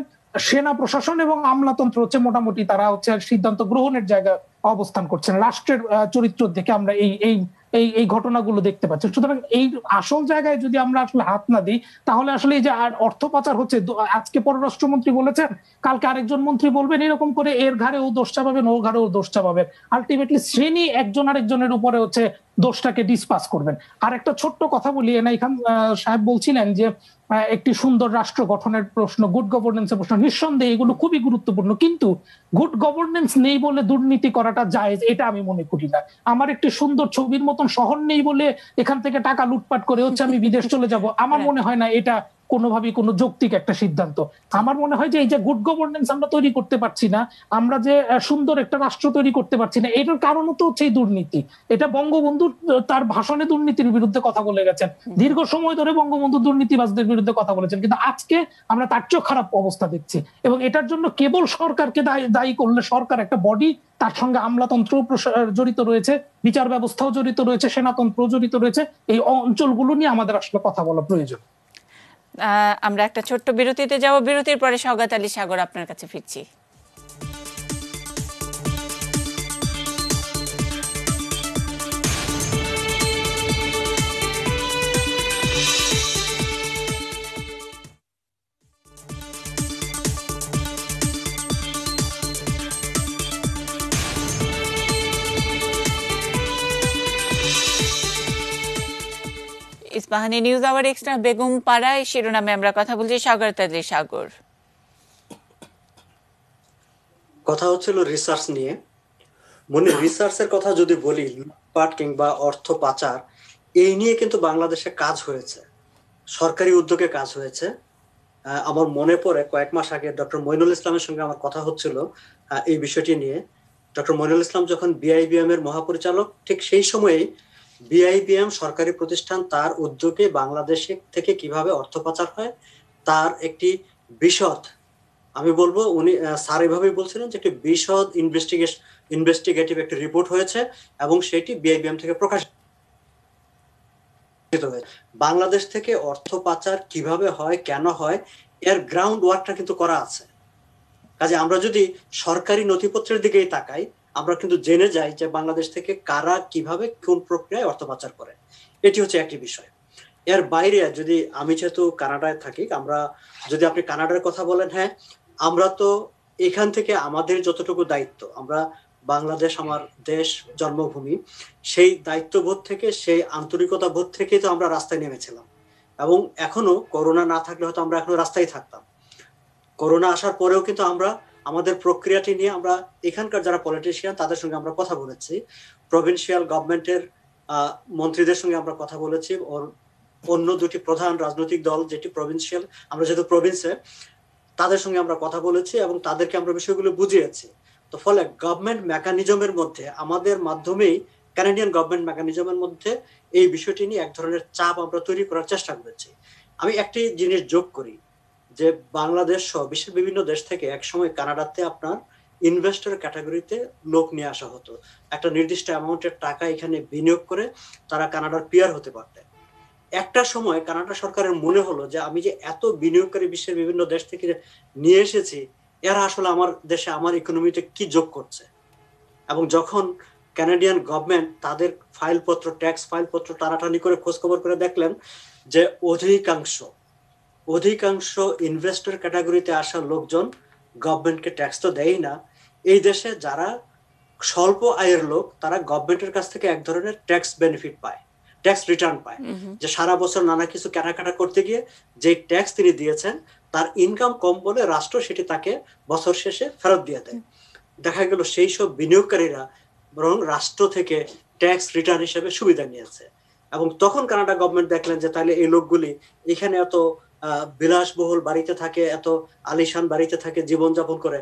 সেনা প্রশাসন এবং আমলাতন্ত্র হচ্ছে মোটামুটি তারা হচ্ছে সিদ্ধান্ত গ্রহণের জায়গা অবস্থান করছেন রাষ্ট্রের চরিত্র থেকে আমরা এই এই এই এই ঘটনাগুলো দেখতে পাচ্ছে সুতরাং এই আসল জায়গায় যদি আমরা আসলে হাত না দিই তাহলে আসলে এই যে আর অর্থ পাচার হচ্ছে আজকে পররাষ্ট্রমন্ত্রী বলেছেন কালকে আরেকজন মন্ত্রী বলবেন এরকম করে এর ঘাড়ে ও দোষ চাপাবেন ও ঘাড়ে ও দোষ চাপাবেন আলটিমেটলি শ্রেণী একজন আরেকজনের উপরে হচ্ছে দোষটাকে ডিসপাস করবেন আর একটা ছোট্ট কথা বলি এনা সাহেব বলছিলেন যে একটি সুন্দর রাষ্ট্র গঠনের প্রশ্ন গুড গভর্নেন্সের প্রশ্ন নিঃসন্দেহে এগুলো খুবই গুরুত্বপূর্ণ কিন্তু গুড গভর্নেন্স নেই বলে দুর্নীতি করাটা যায় এটা আমি মনে করি না আমার একটি সুন্দর ছবির মতন শহর নেই বলে এখান থেকে টাকা লুটপাট করে হচ্ছে আমি বিদেশ চলে যাব আমার মনে হয় না এটা কোনোভাবেই কোনো যৌক্তিক একটা সিদ্ধান্ত আমার মনে হয় যে এই যে গুড গভর্নেন্স আমরা তৈরি করতে পারছি না আমরা যে সুন্দর একটা রাষ্ট্র তৈরি করতে পারছি না এটার কারণও তো হচ্ছে এই দুর্নীতি এটা বঙ্গবন্ধু তার ভাষণে দুর্নীতির বিরুদ্ধে কথা বলে গেছেন দীর্ঘ সময় ধরে বঙ্গবন্ধু দুর্নীতিবাজদের বিরুদ্ধে কথা বলেছেন কিন্তু আজকে আমরা তার চেয়েও খারাপ অবস্থা দেখছি এবং এটার জন্য কেবল সরকারকে দায়ী করলে সরকার একটা বডি তার সঙ্গে আমলাতন্ত্র জড়িত রয়েছে বিচার ব্যবস্থাও জড়িত রয়েছে সেনাতন্ত্র জড়িত রয়েছে এই অঞ্চলগুলো নিয়ে আমাদের আসলে কথা বলা প্রয়োজন আমরা একটা ছোট্ট বিরতিতে যাব বিরতির পরে স্বগত আলী সাগর আপনার কাছে ফিরছি Ispahani news hour extra Begum পাড়ায় শিরোনামে আমরা কথা বলছি সাগর তালি সাগর কথা হচ্ছিল রিসার্চ নিয়ে মনে রিসার্চের কথা যদি বলি লুটপাট কিংবা অর্থ পাচার এই নিয়ে কিন্তু বাংলাদেশে কাজ হয়েছে সরকারি উদ্যোগে কাজ হয়েছে আমার মনে পড়ে কয়েক মাস আগে ডক্টর মইনুল ইসলামের সঙ্গে আমার কথা হচ্ছিল এই বিষয়টি নিয়ে ডক্টর মইনুল ইসলাম যখন বিআইবিএম এর মহাপরিচালক ঠিক সেই সময়েই বিআইবিএম সরকারি প্রতিষ্ঠান তার উদ্যোগে বাংলাদেশে থেকে কিভাবে অর্থ পাচার হয় তার একটি বিশদ আমি বলবো উনি স্যার এভাবেই বলছিলেন যে একটি বিশদ ইনভেস্টিগেশন ইনভেস্টিগেটিভ একটি রিপোর্ট হয়েছে এবং সেটি বিআইবিএম থেকে প্রকাশিত বাংলাদেশ থেকে অর্থ পাচার কিভাবে হয় কেন হয় এর গ্রাউন্ড ওয়ার্কটা কিন্তু করা আছে কাজে আমরা যদি সরকারি নথিপত্রের দিকেই তাকাই আমরা কিন্তু জেনে যাই যে বাংলাদেশ থেকে কারা কিভাবে কোন প্রক্রিয়ায় অর্থ পাচার করে এটি হচ্ছে একটি বিষয় এর বাইরে যদি আমি যেহেতু কানাডায় থাকি আমরা যদি আপনি কানাডার কথা বলেন হ্যাঁ আমরা তো এখান থেকে আমাদের যতটুকু দায়িত্ব আমরা বাংলাদেশ আমার দেশ জন্মভূমি সেই দায়িত্ববোধ থেকে সেই আন্তরিকতা বোধ থেকেই তো আমরা রাস্তায় নেমেছিলাম এবং এখনো করোনা না থাকলে হয়তো আমরা এখনো রাস্তায় থাকতাম করোনা আসার পরেও কিন্তু আমরা আমাদের প্রক্রিয়াটি নিয়ে আমরা এখানকার যারা পলিটিশিয়ান তাদের সঙ্গে আমরা কথা বলেছি প্রভিনশিয়াল গভর্নমেন্টের মন্ত্রীদের সঙ্গে আমরা কথা বলেছি ওর অন্য দুটি প্রধান রাজনৈতিক দল যেটি প্রভিনশিয়াল আমরা যেহেতু প্রভিন্সে তাদের সঙ্গে আমরা কথা বলেছি এবং তাদেরকে আমরা বিষয়গুলো বুঝিয়েছি তো ফলে গভর্নমেন্ট মেকানিজমের মধ্যে আমাদের মাধ্যমেই ক্যানাডিয়ান গভর্নমেন্ট মেকানিজমের মধ্যে এই বিষয়টি নিয়ে এক ধরনের চাপ আমরা তৈরি করার চেষ্টা করেছি আমি একটি জিনিস যোগ করি যে বাংলাদেশ সহ বিশ্বের বিভিন্ন দেশ থেকে একসময় কানাডাতে আপনার ইনভেস্টর ক্যাটাগরিতে লোক নিয়ে আসা হতো একটা নির্দিষ্ট অ্যামাউন্টের টাকা এখানে বিনিয়োগ করে তারা কানাডার পিয়ার হতে পারতে একটা সময় কানাডা সরকারের মনে হলো যে আমি যে এত বিনিয়োগকারী বিশ্বের বিভিন্ন দেশ থেকে নিয়ে এসেছি এরা আসলে আমার দেশে আমার ইকোনমিতে কি যোগ করছে এবং যখন কানাডিয়ান গভর্নমেন্ট তাদের ফাইলপত্র ট্যাক্স ফাইলপত্র টানাটানি করে খোঁজখবর করে দেখলেন যে অধিকাংশ অধিকাংশ ইনভেস্টর ক্যাটাগরিতে আসা লোকজন গভর্নমেন্টকে ট্যাক্স তো দেয় না এই দেশে যারা স্বল্প আয়ের লোক তারা গভর্নমেন্টের কাছ থেকে এক ধরনের ট্যাক্স বেনিফিট পায় ট্যাক্স রিটার্ন পায় যে সারা বছর নানা কিছু কেনাকাটা করতে গিয়ে যে ট্যাক্স তিনি দিয়েছেন তার ইনকাম কম বলে রাষ্ট্র সেটি তাকে বছর শেষে ফেরত দিয়ে দেয় দেখা গেল সেই সব বিনিয়োগকারীরা বরং রাষ্ট্র থেকে ট্যাক্স রিটার্ন হিসেবে সুবিধা নিয়েছে এবং তখন কানাডা গভর্নমেন্ট দেখলেন যে তাহলে এই লোকগুলি এখানে এত বিলাসবহুল বাড়িতে থাকে এত আলিশান বাড়িতে থাকে জীবনযাপন করে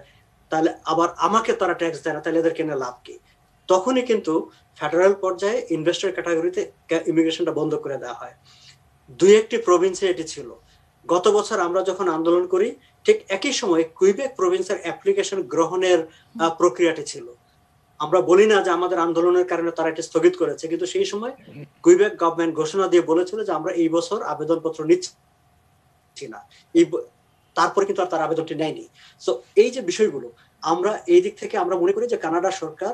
তাহলে আবার আমাকে তারা ট্যাক্স দেয় না তাহলে এদের কেনে লাভ কি তখনই কিন্তু ফেডারেল পর্যায়ে ইনভেস্টর ক্যাটাগরিতে ইমিগ্রেশনটা বন্ধ করে দেওয়া হয় দুই একটি প্রভিন্সে এটি ছিল গত বছর আমরা যখন আন্দোলন করি ঠিক একই সময় কুইবেক প্রভিন্সের অ্যাপ্লিকেশন গ্রহণের প্রক্রিয়াটি ছিল আমরা বলি না যে আমাদের আন্দোলনের কারণে তারা এটি স্থগিত করেছে কিন্তু সেই সময় কুইবেক গভর্নমেন্ট ঘোষণা দিয়ে বলেছিল যে আমরা এই বছর আবেদনপত্র নিচ্ছি পাচ্ছি না এই তারপরে কিন্তু আর তার আবেদনটি নেয়নি তো এই যে বিষয়গুলো আমরা এই দিক থেকে আমরা মনে করি যে কানাডা সরকার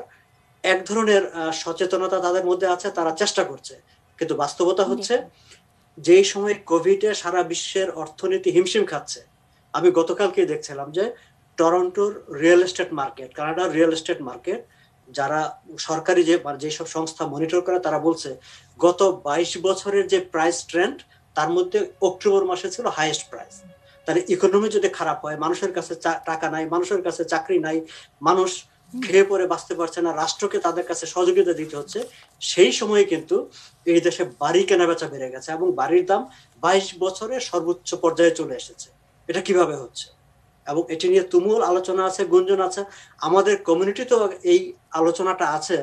এক ধরনের সচেতনতা তাদের মধ্যে আছে তারা চেষ্টা করছে কিন্তু বাস্তবতা হচ্ছে যে সময় কোভিড এ সারা বিশ্বের অর্থনীতি হিমশিম খাচ্ছে আমি গতকালকে দেখছিলাম যে টরন্টোর রিয়েল এস্টেট মার্কেট কানাডার রিয়েল এস্টেট মার্কেট যারা সরকারি যে মানে যেসব সংস্থা মনিটর করে তারা বলছে গত ২২ বছরের যে প্রাইস ট্রেন্ড তার মধ্যে অক্টোবর মাসে ছিল হাইয়েস্ট প্রাইস তাহলে ইকোনমি যদি খারাপ হয় মানুষের কাছে টাকা নাই মানুষের কাছে চাকরি নাই মানুষ খেয়ে পরে বাঁচতে পারছে না রাষ্ট্রকে তাদের কাছে সহযোগিতা দিতে হচ্ছে সেই সময়ে কিন্তু এই দেশে বাড়ি কেনা বেচা বেড়ে গেছে এবং বাড়ির দাম বাইশ বছরে সর্বোচ্চ পর্যায়ে চলে এসেছে এটা কিভাবে হচ্ছে এবং এটি নিয়ে তুমুল আলোচনা আছে গুঞ্জন আছে আমাদের কমিউনিটিতেও এই আলোচনাটা আছে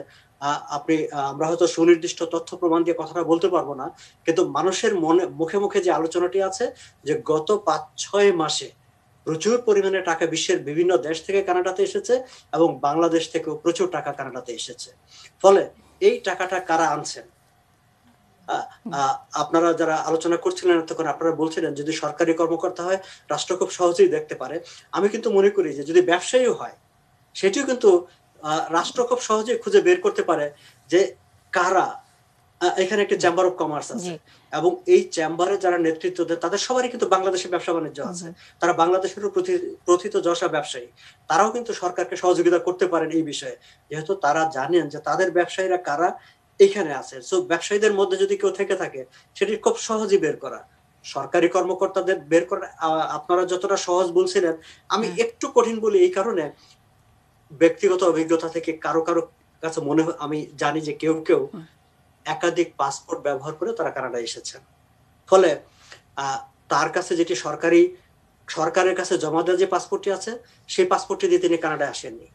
আপনি আমরা হয়তো সুনির্দিষ্ট তথ্য প্রমাণ দিয়ে কথাটা বলতে পারবো না কিন্তু মানুষের মনে মুখে মুখে যে আলোচনাটি আছে যে গত পাঁচ ছয় মাসে প্রচুর পরিমাণে টাকা বিশ্বের বিভিন্ন দেশ থেকে কানাডাতে এসেছে এবং বাংলাদেশ থেকেও প্রচুর টাকা কানাডাতে এসেছে ফলে এই টাকাটা কারা আনছেন আপনারা যারা আলোচনা করছিলেন তখন আপনারা বলছিলেন যদি সরকারি কর্মকর্তা হয় রাষ্ট্র খুব সহজেই দেখতে পারে আমি কিন্তু মনে করি যে যদি ব্যবসায়ী হয় সেটিও কিন্তু রাষ্ট্র খুব সহজে খুঁজে বের করতে পারে যে কারা এখানে একটি চেম্বার অফ কমার্স আছে এবং এই চেম্বারে যারা নেতৃত্ব দেয় তাদের সবারই কিন্তু বাংলাদেশের ব্যবসা বাণিজ্য আছে তারা বাংলাদেশের প্রথিত যশা ব্যবসায়ী তারাও কিন্তু সরকারকে সহযোগিতা করতে পারেন এই বিষয়ে যেহেতু তারা জানেন যে তাদের ব্যবসায়ীরা কারা এখানে আছে সো ব্যবসায়ীদের মধ্যে যদি কেউ থেকে থাকে সেটি খুব সহজেই বের করা সরকারি কর্মকর্তাদের বের করা আপনারা যতটা সহজ বলছিলেন আমি একটু কঠিন বলি এই কারণে ব্যক্তিগত অভিজ্ঞতা থেকে কারো কারো কাছে মনে হয় আমি জানি যে কেউ কেউ একাধিক পাসপোর্ট ব্যবহার করে তারা কানাডায় এসেছেন ফলে তার কাছে যেটি সরকারি সরকারের কাছে জমা দেওয়া যে পাসপোর্টটি আছে সেই পাসপোর্টটি দিয়ে তিনি কানাডায় আসেননি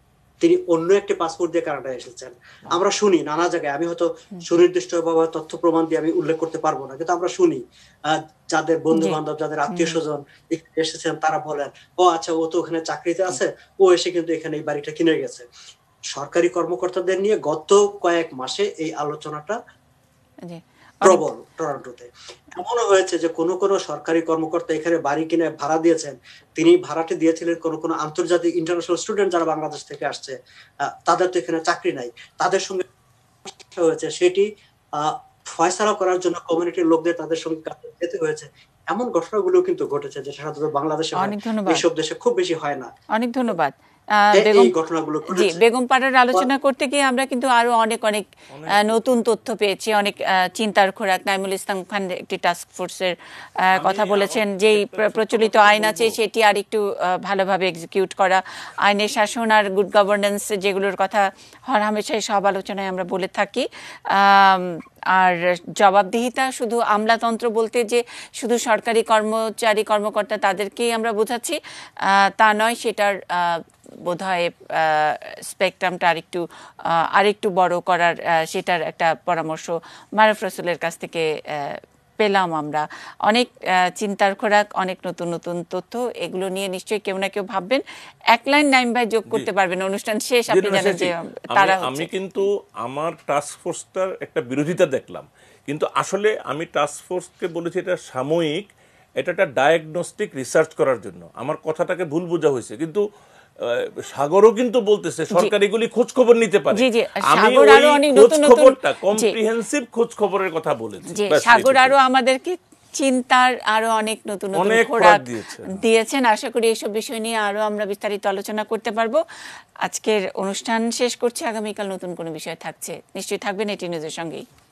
তিনি অন্য একটি পাসপোর্ট দিয়ে কানাডায় এসেছেন আমরা শুনি নানা জায়গায় আমি হয়তো সুনির্দিষ্টভাবে তথ্য প্রমাণ দিয়ে আমি উল্লেখ করতে পারবো না কিন্তু আমরা শুনি যাদের বন্ধু বান্ধব যাদের আত্মীয় স্বজন এসেছেন তারা বলেন ও আচ্ছা ও তো ওখানে চাকরিতে আছে ও এসে কিন্তু এখানে এই বাড়িটা কিনে গেছে সরকারি কর্মকর্তাদের নিয়ে গত কয়েক মাসে এই আলোচনাটা প্রবল টরন্টোতে এমনও হয়েছে যে কোনো কোনো সরকারি কর্মকর্তা এখানে বাড়ি কিনে ভাড়া দিয়েছেন তিনি ভাড়াটি দিয়েছিলেন কোনো কোনো আন্তর্জাতিক ইন্টারন্যাশনাল স্টুডেন্ট যারা বাংলাদেশ থেকে আসছে তাদের তো এখানে চাকরি নাই তাদের সঙ্গে হয়েছে সেটি ফয়সালা করার জন্য কমিউনিটির লোকদের তাদের সঙ্গে যেতে হয়েছে এমন ঘটনাগুলো কিন্তু ঘটেছে যে সাধারণত বাংলাদেশে অনেক ধন্যবাদ এইসব দেশে খুব বেশি হয় না অনেক ধন্যবাদ জি বেগম পাড়ার আলোচনা করতে গিয়ে আমরা কিন্তু আরো অনেক অনেক নতুন তথ্য পেয়েছি অনেক চিন্তার খোরাক নাইমুল ইসলাম খান একটি টাস্ক ফোর্সের কথা বলেছেন যেই প্রচলিত আইন আছে সেটি আর একটু ভালোভাবে এক্সিকিউট করা আইনের শাসন আর গুড গভর্নেন্স যেগুলোর কথা হামেশাই সব আলোচনায় আমরা বলে থাকি আর জবাবদিহিতা শুধু আমলাতন্ত্র বলতে যে শুধু সরকারি কর্মচারী কর্মকর্তা তাদেরকেই আমরা বোঝাচ্ছি তা নয় সেটার বোধহয় স্পেকট্রামটা আরেকটু আরেকটু বড় করার সেটার একটা পরামর্শ মারফ রসুলের কাছ থেকে পেলাম আমরা অনেক চিন্তার খোরাক অনেক নতুন নতুন তথ্য এগুলো নিয়ে নিশ্চয়ই কেউ না কেউ ভাববেন এক লাইন নাইম ভাই যোগ করতে পারবেন অনুষ্ঠান শেষ আপনি জানেন যে তারা আমি কিন্তু আমার টাস্ক ফোর্সটার একটা বিরোধিতা দেখলাম কিন্তু আসলে আমি টাস্ক ফোর্সকে বলেছি এটা সাময়িক এটা একটা ডায়াগনস্টিক রিসার্চ করার জন্য আমার কথাটাকে ভুল বোঝা হয়েছে কিন্তু সাগরও কিন্তু বলতেছে সরকার এগুলি খোঁজ খবর নিতে পারে আমি খোঁজ খবরটা খোঁজ খবরের কথা বলেছি সাগর আরো আমাদেরকে চিন্তার আরো অনেক নতুন নতুন খোরাক দিয়েছেন আশা করি এইসব বিষয় নিয়ে আরো আমরা বিস্তারিত আলোচনা করতে পারবো আজকের অনুষ্ঠান শেষ করছি আগামীকাল নতুন কোনো বিষয় থাকছে নিশ্চয়ই থাকবেন এটি নিজের সঙ্গেই